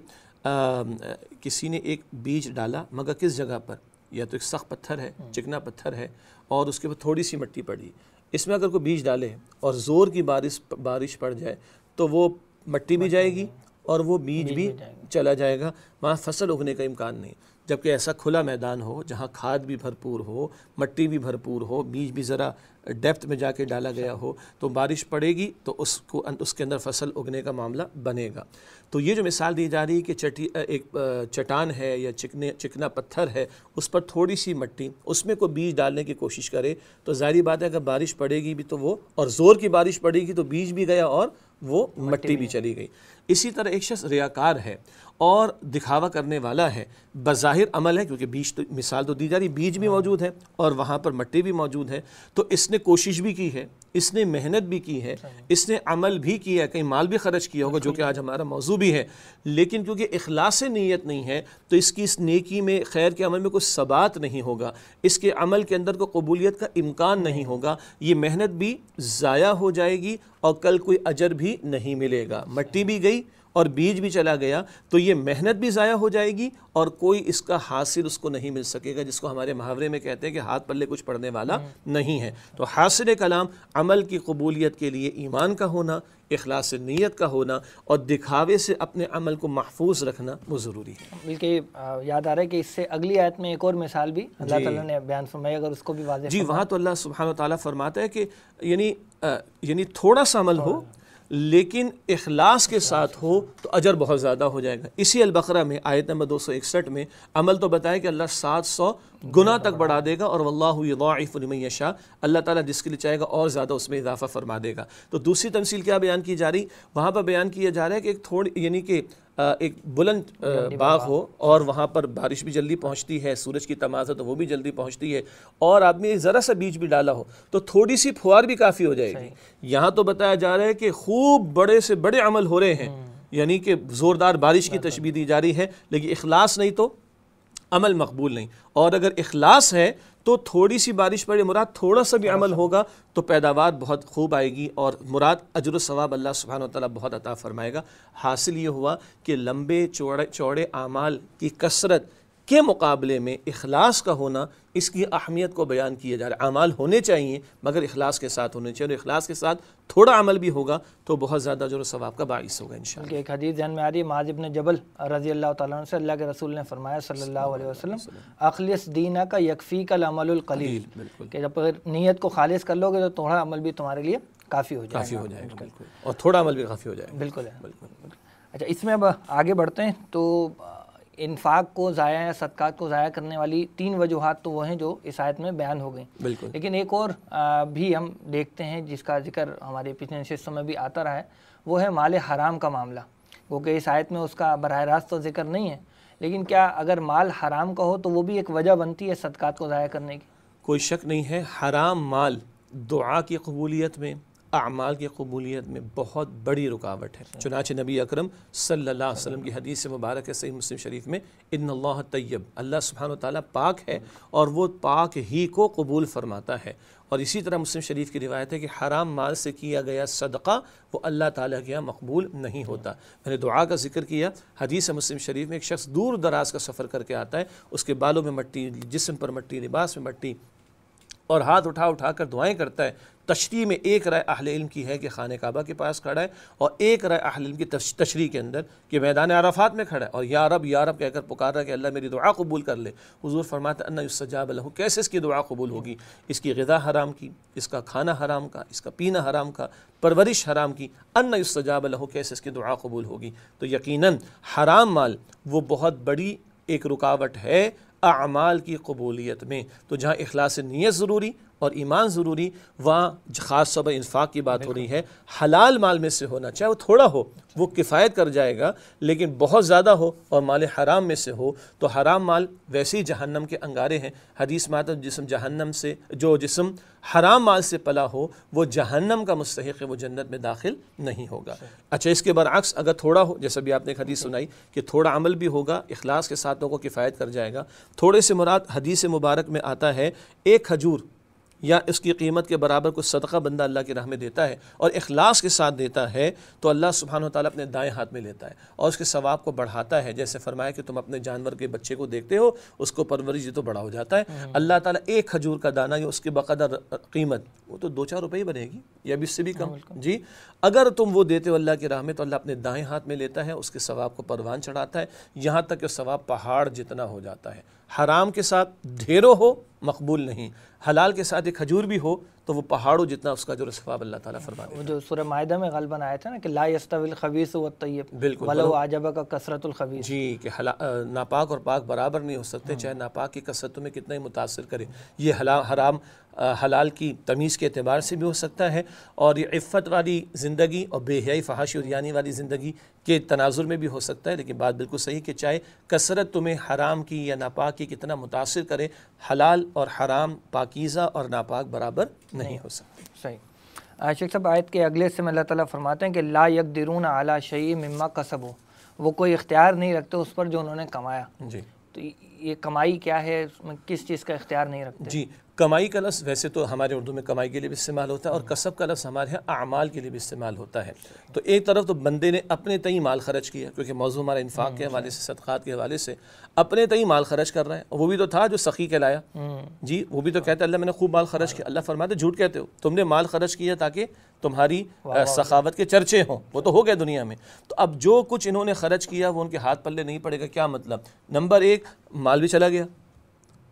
किसी ने एक बीज डाला मगर किस जगह पर या तो एक सख्त पत्थर है चिकना पत्थर है और उसके ऊपर थोड़ी सी मिट्टी पड़ी इसमें अगर कोई बीज डाले और ज़ोर की बारिश बारिश पड़ जाए तो वो मट्टी भी जाएगी और वो बीज, भी चला जाएगा वहाँ फसल उगने का इम्कान नहीं जबकि ऐसा खुला मैदान हो जहाँ खाद भी भरपूर हो मट्टी भी भरपूर हो बीज भी ज़रा डेप्थ में जाके डाला गया हो तो बारिश पड़ेगी तो उसको अं-, उसके अंदर फसल उगने का मामला बनेगा तो ये जो मिसाल दी जा रही है कि चटी एक चटान है या चिकने चिकना पत्थर है उस पर थोड़ी सी मट्टी उसमें कोई बीज डालने की कोशिश करे तो जाहिर बात है अगर बारिश पड़ेगी भी तो वो और ज़ोर की बारिश पड़ेगी तो बीज भी गया और वो मट्टी भी चली गई इसी तरह एक शख्स रियाकार है और दिखावा करने वाला है बज़ाहिर अमल है क्योंकि बीज तो मिसाल तो दी जा रही बीज भी हाँ। मौजूद है और वहाँ पर मट्टी भी मौजूद है तो इसने कोशिश भी की है इसने मेहनत भी की है अच्छा। इसने अमल भी किया है कहीं माल भी खर्च किया होगा जो कि आज हमारा मौजू भी है लेकिन क्योंकि अखलास नीयत नहीं है तो इसकी इस नेकी में खैर के अमल में कोई सबात नहीं होगा इसके अमल के अंदर कोई कबूलियत का इम्कान नहीं होगा ये मेहनत भी ज़ाया हो जाएगी और कल कोई अजर भी नहीं मिलेगा मट्टी भी गई और बीज भी चला गया तो ये मेहनत भी ज़ाया हो जाएगी और कोई इसका हासिल उसको नहीं मिल सकेगा जिसको हमारे मुहावरे में कहते हैं कि हाथ पल्ले कुछ पढ़ने वाला हम्म। नहीं है तो हासिल कलाम अमल की कबूलियत के लिए ईमान का होना अखलास नीयत का होना और दिखावे से अपने अमल को महफूज रखना वो ज़रूरी है बल्कि याद आ रहा है कि इससे अगली आयत में एक और मिसाल भी अल्लाह ताला ने बयान फरमाया अगर उसको भी वाजे जी वहाँ तो अल्लाह सुबहान ताली फरमाता है कि यानी यानी थोड़ा सा अमल हो लेकिन अखलास के साथ हो तो अजर बहुत ज़्यादा हो जाएगा इसी अलबकरा में आयत नंबर दो सौ इकसठ में अमल तो बताया कि अल्लाह सात सौ गुना तक बढ़ा देगा और वल्लाफ़ुलमय शाह अल्लाह ताला जिसके लिए चाहेगा और ज़्यादा उसमें इजाफ़ा फरमा देगा तो दूसरी तमसील क्या बयान की जा रही वहाँ पर बयान किया जा रहा है कि एक थोड़ी यानी कि एक बुलंद बाग हो और वहाँ पर बारिश भी जल्दी पहुँचती है सूरज की तमाजत तो वो भी जल्दी पहुँचती है और आदमी ज़रा सा बीज भी डाला हो तो थोड़ी सी फुहार भी काफ़ी हो जाएगी यहाँ तो बताया जा रहा है कि खूब बड़े से बड़े अमल हो रहे हैं हम्म। यानी कि ज़ोरदार बारिश की तशबी दी जा रही है लेकिन अखलास नहीं तो अमल मकबूल नहीं और अगर अखलास है तो थोड़ी सी बारिश पड़े मुराद थोड़ा सा भी अमल होगा तो पैदावार बहुत खूब आएगी और मुराद अजर सवाब अल्लाह सुबहान तला बहुत अता फ़रमाएगा हासिल ये हुआ कि लंबे चौड़े चौड़े आमाल की कसरत के मुकाबले में अखलास का होना इसकी अहमियत को बयान किया जा रहा है अमाल होने चाहिए मगर अखलास के साथ होने चाहिए और अखलास के साथ थोड़ा अमल भी होगा तो बहुत ज़्यादा जो सवाब का बायस होगा इन एक हदीस जहन में आ रही है महाजिब ने जबल रजी अल्लाह से अल्लाह के रसूल ने फरमाया सल्ला वसलम अखलिस दीना का यकफ़ी का अमलकलील कि जब अगर नीयत को खालिज कर लोगे तो थोड़ा अमल भी तुम्हारे लिए काफ़ी हो जाए काफ़ी हो जाएगा और थोड़ा अमल भी काफ़ी हो जाएगा बिल्कुल बिल्कुल अच्छा इसमें अब आगे बढ़ते हैं तो इन्फाक को ज़ाया या सदक़ात को ज़ाया करने वाली तीन वजूहत तो वह हैं जो इस आयत में बयान हो गई बिल्कुल लेकिन एक और भी हम देखते हैं जिसका जिक्र हमारे पिछले शिस्तों में भी आता रहा है वो है माल हराम का मामला वो कि इस आयत में उसका बरह रास्त तो जिक्र नहीं है लेकिन क्या अगर माल हराम का हो तो वो भी एक वजह बनती है सदक़ात को ज़ाया करने की कोई शक नहीं है हराम माल दुआ की कबूलीत में अमाल की कबूलीत में बहुत बड़ी रुकावट है चुनाच नबी अक्रम सल्लल्लाहु की हदीस मुबारक है सही मुस्लिम शरीफ में इन अल्लाह तय्यब अल्लाह सुबहान ताली पाक है और वह पाक ही को कबूल फरमाता है और इसी तरह मुस्लिम शरीफ की रिवायत है कि हराम माल से किया गया सदका वो अल्लाह ताला के यहाँ मकबूल नहीं होता मैंने दुआ का जिक्र किया हदीस मुस्लिम शरीफ में एक शख्स दूर दराज का सफ़र करके आता है उसके बालों में मट्टी जिसम पर मट्टी लिबास में मट्टी और हाथ उठा उठा कर दुआएँ करता है तशरी में एक राय अहल इल्म की है कि खान काबा के पास खड़ा है और एक राय अहल इल्म की तशरी के अंदर कि मैदान आराफात में खड़ा है और या यारब या कहकर पुकार रहा है कि अल्लाह मेरी दुआ कबूल कर ले हजूर फरमाता अन्ना युसजाब लहू कैसे इसकी दुआ कबूल होगी इसकी गदा हराम की इसका खाना हराम का इसका पीना हराम का परवरिश हराम की अन्ना युसजाब लहू कैसे इसकी दुआ कबूल होगी तो यकीन हराम माल वो बहुत बड़ी एक रुकावट है अमाल की कबूलीत में तो जहाँ अखलास नीयत ज़रूरी और ईमान ज़रूरी वहाँ ख़ास तौर पर इन्फाक की बात हो रही है हलाल माल में से होना चाहे वो थोड़ा हो वो किफ़ायत कर जाएगा लेकिन बहुत ज़्यादा हो और माल हराम में से हो तो हराम माल वैसे ही जहन्नम के अंगारे हैं हदीस मातम जिसम जहन्नम से जो जिसम हराम माल से पला हो वो जहन्नम का मुस्तक है वो जन्नत में दाखिल नहीं होगा अच्छा इसके बरक्स अगर थोड़ा हो जैसा भी आपने एक हदीस सुनाई कि थोड़ा अमल भी होगा अखलास के साथ लोगों को किफ़ायत कर जाएगा थोड़े से मुराद हदीस मुबारक में आता है एक खजूर या इसकी कीमत के बराबर कुछ सदका बंदा अल्लाह की राह में देता है और अखलास के साथ देता है तो अल्लाह सुबहान ताली अपने दाएँ हाथ में लेता है और उसके सवाब को बढ़ाता है जैसे फरमाया कि तुम अपने जानवर के बच्चे को देखते हो उसको परवरिश तो बड़ा हो जाता है हम्म। अल्लाह ताला एक खजूर का दाना या उसकी बकदर कीमत वो तो दो चार रुपये ही बनेगी या इससे भी कम हाँ, जी अगर तुम वो देते हो अल्लाह की राह में तो अल्लाह अपने दाएँ हाथ में लेता है उसके सवाब को परवान चढ़ाता है यहाँ तक कि सवाब पहाड़ जितना हो जाता है हराम के साथ ढेरों हो मकबूल नहीं हलाल के साथ एक खजूर भी हो तो वो पहाड़ों जितना उसका जो रसवाब अल्लाह ताला फरमा वो जो सुर माहिदा में गलबन आया था ना कि ला यस्तविल खबीस व तैयब बिल्कुल वलो आजबा का कसरतुल खबीस जी कि नापाक और पाक बराबर नहीं हो सकते चाहे नापाक की कसरत में कितना ही मुतासर करे ये हला हराम हलाल की तमीज़ के अतबार से भी हो सकता है और ये इफ़त वाली ज़िंदगी और बेहयाई फहाशी और यानी वाली ज़िंदगी के तनाजुर में भी हो सकता है लेकिन बात बिल्कुल सही कि चाहे कसरत तुम्हें हराम की या नापाक की कितना मुतासर करे हलाल और हराम पाकिज़ा और नापाक बराबर नहीं हो सकते सही आशिक साहब आयत के अगले से अल्लाह ताला फरमाते हैं कि ला यकदरून आला शई मम्मा कसब हो वो कोई इख्तियार नहीं रखते उस पर जो उन्होंने कमाया जी तो ये कमाई क्या है उसमें किस चीज़ का इख्तियार नहीं रखते जी कमाई का लफ्ज़ वैसे तो हमारे उर्दू में कमाई के लिए भी इस्तेमाल होता है और कसब का लफ्ज़ हमारे यहाँ आमाल के लिए भी इस्तेमाल होता है तो एक तरफ तो बंदे ने अपने तई माल खर्च किया क्योंकि मौजू हमारे इन्फाक के हवाले से सदक़ात के हवाले से अपने तई माल खर्च कर रहा है वो भी तो था जो सखी कहलाया हम्म। जी वो भी तो कहते हैं अल्लाह मैंने खूब माल खर्च किया अल्लाह फरमाते झूठ कहते हो तुमने माल खर्च किया ताकि तुम्हारी सखावत के चर्चे हों वो तो हो गए दुनिया में तो अब जो कुछ इन्होंने खर्च किया वो उनके हाथ पल्ले नहीं पड़ेगा क्या मतलब नंबर एक माल भी चला गया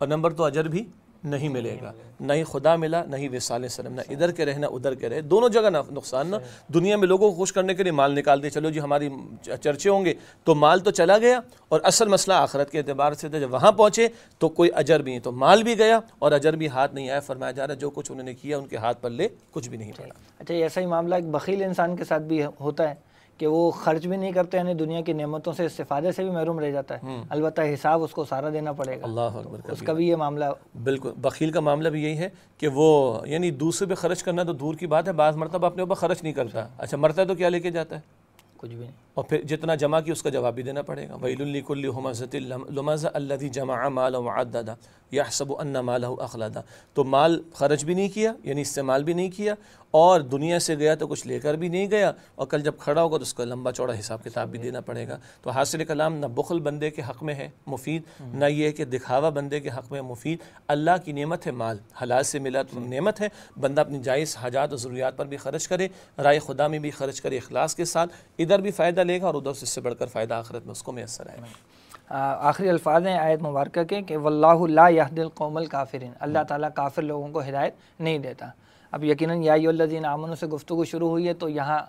और नंबर तो अजर भी नहीं मिलेगा ना ही खुदा मिला ना ही वसाल सलम ना इधर के रहे ना उधर के रहे दोनों जगह ना नुकसान ना अच्छा। दुनिया में लोगों को खुश करने के लिए माल निकाल दिया चलो जी हमारी चर्चे होंगे तो माल तो चला गया और असल मसला आखरत के अतबार से था जब वहाँ पहुँचे तो कोई अजर भी नहीं तो माल भी गया और अजर भी हाथ नहीं आया फरमाया जा रहा जो कुछ उन्होंने किया उनके हाथ पर ले कुछ भी नहीं पड़ा अच्छा ऐसा ही मामला एक बकील इंसान के साथ भी होता है कि वो खर्च भी नहीं करते यानी दुनिया की नेमतों से इस्तेफादे से भी महरूम रह जाता है हम्म। अलबत्त हिसाब उसको सारा देना पड़ेगा अल्लाह तो उसका भी ये मामला बिल्कुल बखील का मामला भी यही है कि वो यानी दूसरे पे खर्च करना तो दूर की बात है बाज मरतब अपने ऊपर खर्च नहीं करता अच्छा मरता है तो क्या लेके जाता है कुछ भी नहीं और फिर जितना जमा किया उसका जवाब भी देना पड़ेगा वही जमा माल या सब माल अखलादा तो माल खर्च भी नहीं किया यानी इस्तेमाल भी नहीं किया और दुनिया से गया तो कुछ लेकर भी नहीं गया और कल जब खड़ा होगा तो उसका लंबा चौड़ा हिसाब किताब भी देना पड़ेगा तो हासिल कलाम ना बुखल बंदे के हक़ में है मुफीद हम्म। ना ये कि दिखावा बंदे के हक़ में मुफीद अल्लाह की नेमत है माल हलाल से मिला तो नेमत है बंदा अपनी जायज़ हाजात और ज़रूरियात पर भी खर्च करे राय खुदा में भी खर्च करे अखलास के साथ इधर भी फ़ायदा फ़ायदा लेगा और उधर से इससे बढ़कर फ़ायदा आखिरत में उसको मैसर आएगा आखिरी अल्फाज हैं आयत मुबारक के कि वल्ला कोमल काफ़िरन अल्लाह हम्म। ताला काफिर लोगों को हिदायत नहीं देता अब यकीनन यादीन आमनों से गुफ्तु शुरू हुई है तो यहाँ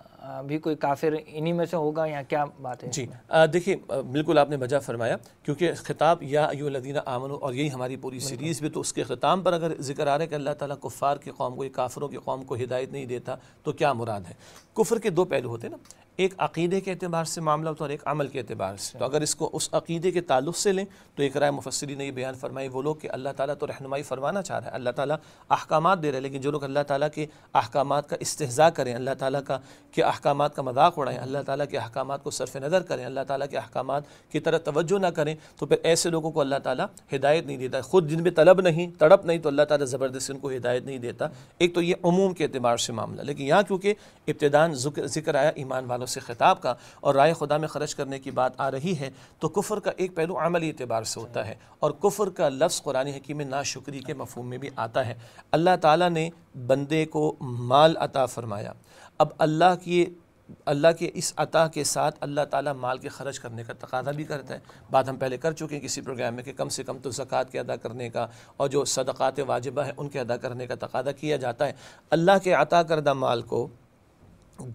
भी कोई काफिर इन्हीं में से होगा या क्या बात है जी देखिए बिल्कुल आपने वजह फरमाया क्योंकि खिताब यादीन आमनों और यही हमारी पूरी सीरीज़ भी तो उसके ख़िताम पर अगर जिक्र आ रहा है कि अल्लाह ताली कुफ़ार की कौम को काफ़रों की कौम को हिदायत नहीं देता तो क्या मुराद है कुफर के दो पहलू होते हैं ना एक अकीदे के अतबार से मामला होता है और एक अमल के अतबार से तो अगर इसको उस अकीदे के ताल्लुक से लें तो एक राय मुफसरी ने यह बयान फरमाई वो लोग कि अल्लाह ताली तो रहनमाई फरमाना चाह रहा है अल्लाह ताली अहकाम दे रहे हैं लेकिन जो लोग अल्लाह ताली के अहकाम का इस्तज़ा करें अल्लाह ताली का के अहकाम का मजाक उड़ाएँ अल्लाह ताली के अहकाम को सरफ नज़र करें अल्लाह ताली के अहकाम की तरह तोज्जो ना करें तो फिर ऐसे लोगों को अल्लाह ताली हिदायत नहीं देता खुद जिन पर तलब नहीं तड़प नहीं तो अल्लाह ताली ज़बरदस्ती उनको हिदायत नहीं देता एक तो ये अमूम के अतबार से मामला लेकिन यहाँ क्योंकि इब्तदान जिक्र आया ईमान वालों वालों से ख़िताब का और राय खुदा में ख़र्च करने की बात आ रही है तो कुफ़र का एक पहलू अमली एतबार से होता है और कुफ़र का लफ्स कुरानी हकीम ना शुक्री के मफहम में भी आता है अल्लाह ताली ने बंदे को माल अता फ़रमाया अब अल्लाह की अल्लाह के इस अता के साथ अल्लाह ताला माल के खर्च करने का तकादा भी करता है बात हम पहले कर चुके हैं किसी प्रोग्राम में कि कम से कम तो ज़क़़त के अदा करने का और जो सदक़ात वाजिबा है उनके अदा करने का तकादा किया जाता है अल्लाह के अता करदा माल को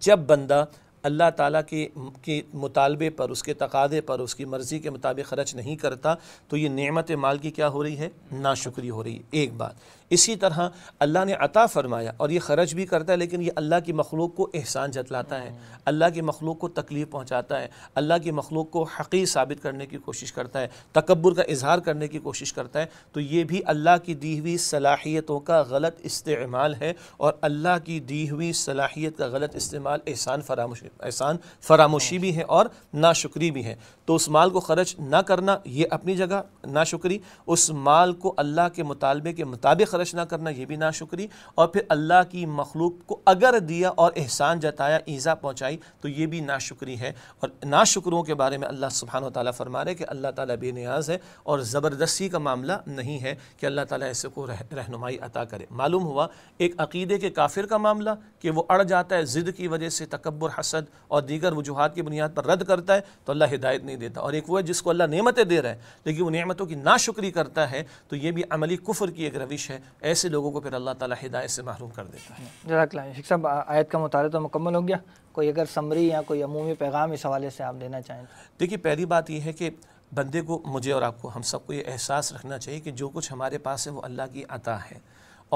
जब बंदा अल्लाह ताला के के मुतालबे पर उसके तकादे पर उसकी मर्ज़ी के मुताबिक खर्च नहीं करता तो ये नमत माल की क्या हो रही है नाशुक्री हो रही है एक बात इसी तरह अल्लाह ने अता फ़रमाया और ये खर्च भी करता है लेकिन ये अल्लाह की मखलूक को एहसान जतलाता है अल्लाह की मखलूक को तकलीफ़ पहुँचाता है अल्लाह की मखलूक को हकी साबित करने की कोशिश करता है तकबर का इजहार करने की कोशिश करता है तो ये भी अल्लाह की दी हुई सलाहियतों का गलत इस्तेमाल है और अल्लाह की दी हुई सलाहियत का गलत इस्तेमाल एहसान फरामोशी एहसान फरामोशी भी है और नाशुक्री भी है तो उस माल को खर्च ना करना ये अपनी जगह नाशुक्री उस माल को अल्लाह के मुतालबे के मुताबिक परवरिश ना करना ये भी ना शुक्री और फिर अल्लाह की मखलूक को अगर दिया और एहसान जताया ईज़ा पहुँचाई तो ये भी ना शुक्री है और ना शुक्रों के बारे में अल्लाह सुबहान तला फरमा रहे कि अल्लाह ताली बेनियाज है और ज़बरदस्ती का मामला नहीं है कि अल्लाह ताली ऐसे को रह, रहनुमाई अता करे मालूम हुआ एक अकीदे के काफिर का मामला कि वो अड़ जाता है ज़िद की वजह से तकबर हसद और दीगर वजूहत की बुनियाद पर रद्द करता है तो अल्लाह हिदायत नहीं देता और एक वो है जिसको अल्लाह नियमतें दे रहा है लेकिन वो नेमतों की नाशुक्री करता है तो ये भी अमली कुफर की एक रविश है ऐसे लोगों को फिर अल्लाह ताला हिदायत से महरूम कर देता है जजाक साहब आयत का मुताल तो मुकम्मल हो गया कोई अगर समरी या कोई अमूमी पैगाम इस हवाले से आप देना चाहें तो। देखिए पहली बात यह है कि बंदे को मुझे और आपको हम सबको ये एहसास रखना चाहिए कि जो कुछ हमारे पास है वो अल्लाह की अता है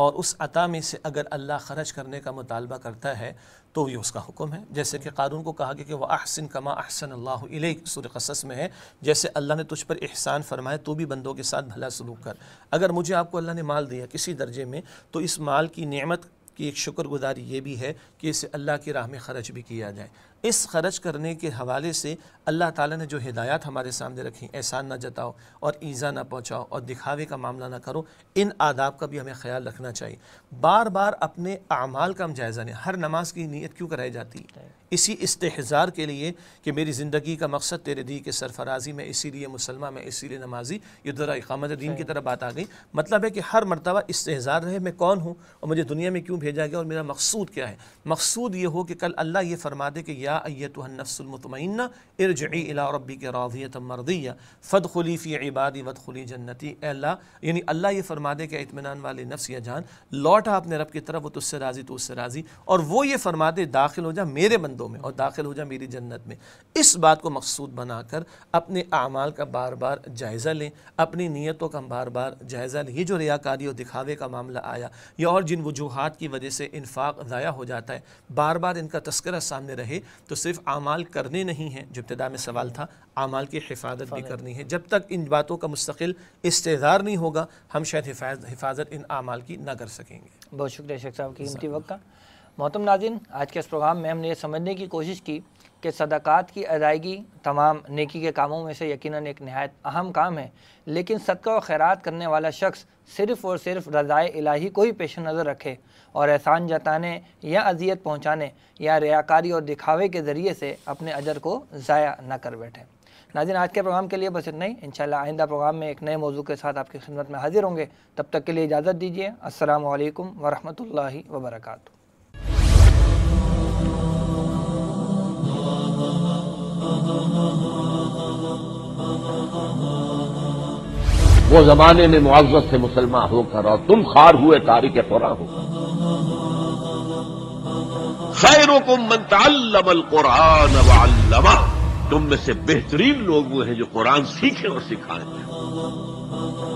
और उस अता में से अगर अल्लाह खर्च करने का मुतालबा करता है तो ये उसका हुक्म है जैसे कि कानून को कहा गया कि वह अहसन कमा अहसन अल्लाह कसस में है जैसे अल्लाह ने तुझ पर एहसान फरमाया तो भी बंदों के साथ भला सलूक कर अगर मुझे आपको अल्लाह ने माल दिया किसी दर्जे में तो इस माल की नियमत की एक शुक्रगुजारी ये भी है कि इसे अल्लाह की राह में खर्च भी किया जाए इस खर्च करने के हवाले से अल्लाह ताला ने जो हिदायत हमारे सामने रखी एहसान ना जताओ और ईज़ा ना पहुँचाओ और दिखावे का मामला ना करो इन आदाब का भी हमें ख्याल रखना चाहिए बार बार अपने अमाल का हम जायज़ा लें हर नमाज की नीयत क्यों कराई जाती है इसी इस्तेजार के लिए कि मेरी ज़िंदगी का मकसद तेरे दी के सरफराजी में इसीलिए मुसलमान में इसीलिए नमाजी ये इकामत दीन की तरफ बात आ गई मतलब है कि हर मरतबा इस्तेजार रहे मैं कौन हूँ और मुझे दुनिया में क्यों भेजा गया और मेरा मकसूद क्या है मकसूद ये हो कि कल अल्लाह ये फरमा दे कि या या अयतुहनफ़समतमैन इरजी अला रबी के राजियत मरदिया फ़द खली फ़ी इबादी वद खली जन्नती अल्ला यानी अल्लाह ये फरमा दे कि इतमान वाली नफ्स या जान लौटा अपने रब की तरफ वो तुझसे राज़ी तो उससे राज़ी और वो ये फरमा दे दाखिल हो जा मेरे बंदों में और दाखिल हो जा मेरी जन्नत में इस बात को मकसूद बनाकर अपने अमाल का बार बार जायज़ा लें अपनी नीयतों का बार बार जायज़ा लें ये जो रियाकारी और दिखावे का मामला आया या और जिन वजूहत की वजह से इन्फाक ज़ाया हो जाता है बार बार इनका तस्करा सामने रहे तो सिर्फ अमाल करने नहीं हैं जो इब्तदा में सवाल था अमाल की हिफाजत भी करनी है जब तक इन बातों का मुस्तकिल इस्तेदार नहीं होगा हम शायद हिफाजत इन आमाल की ना कर सकेंगे बहुत शुक्रिया शेख साहब की वक्त का मोहतम नाजिन आज के इस प्रोग्राम में हमने ये समझने की कोशिश की कि सदक़ात की अदायगी तमाम नेकी के कामों में से यकीनन एक नहायत अहम काम है लेकिन सदका और खैरात करने वाला शख्स सिर्फ़ और सिर्फ रज़ाए इलाही को ही पेश नज़र रखे और एहसान जताने या अजियत पहुँचाने या रियाकारी और दिखावे के ज़रिए से अपने अजर को ज़ाया न कर बैठे नाजिन आज के प्रोग्राम के लिए बस इतना ही इंशाल्लाह आइंदा प्रोग्राम में एक नए मौजू के साथ आपकी खिदमत में हाजिर होंगे तब तक के लिए इजाज़त दीजिए असल वरहमल वबरकू वो जमाने में मुआवजत से मुसलमान होकर और तुम खार हुए तारीख कुरा हो खैरों को मनताल कुरान वालमा तुम में से बेहतरीन लोग वो हैं जो कुरान सीखें और सिखाएं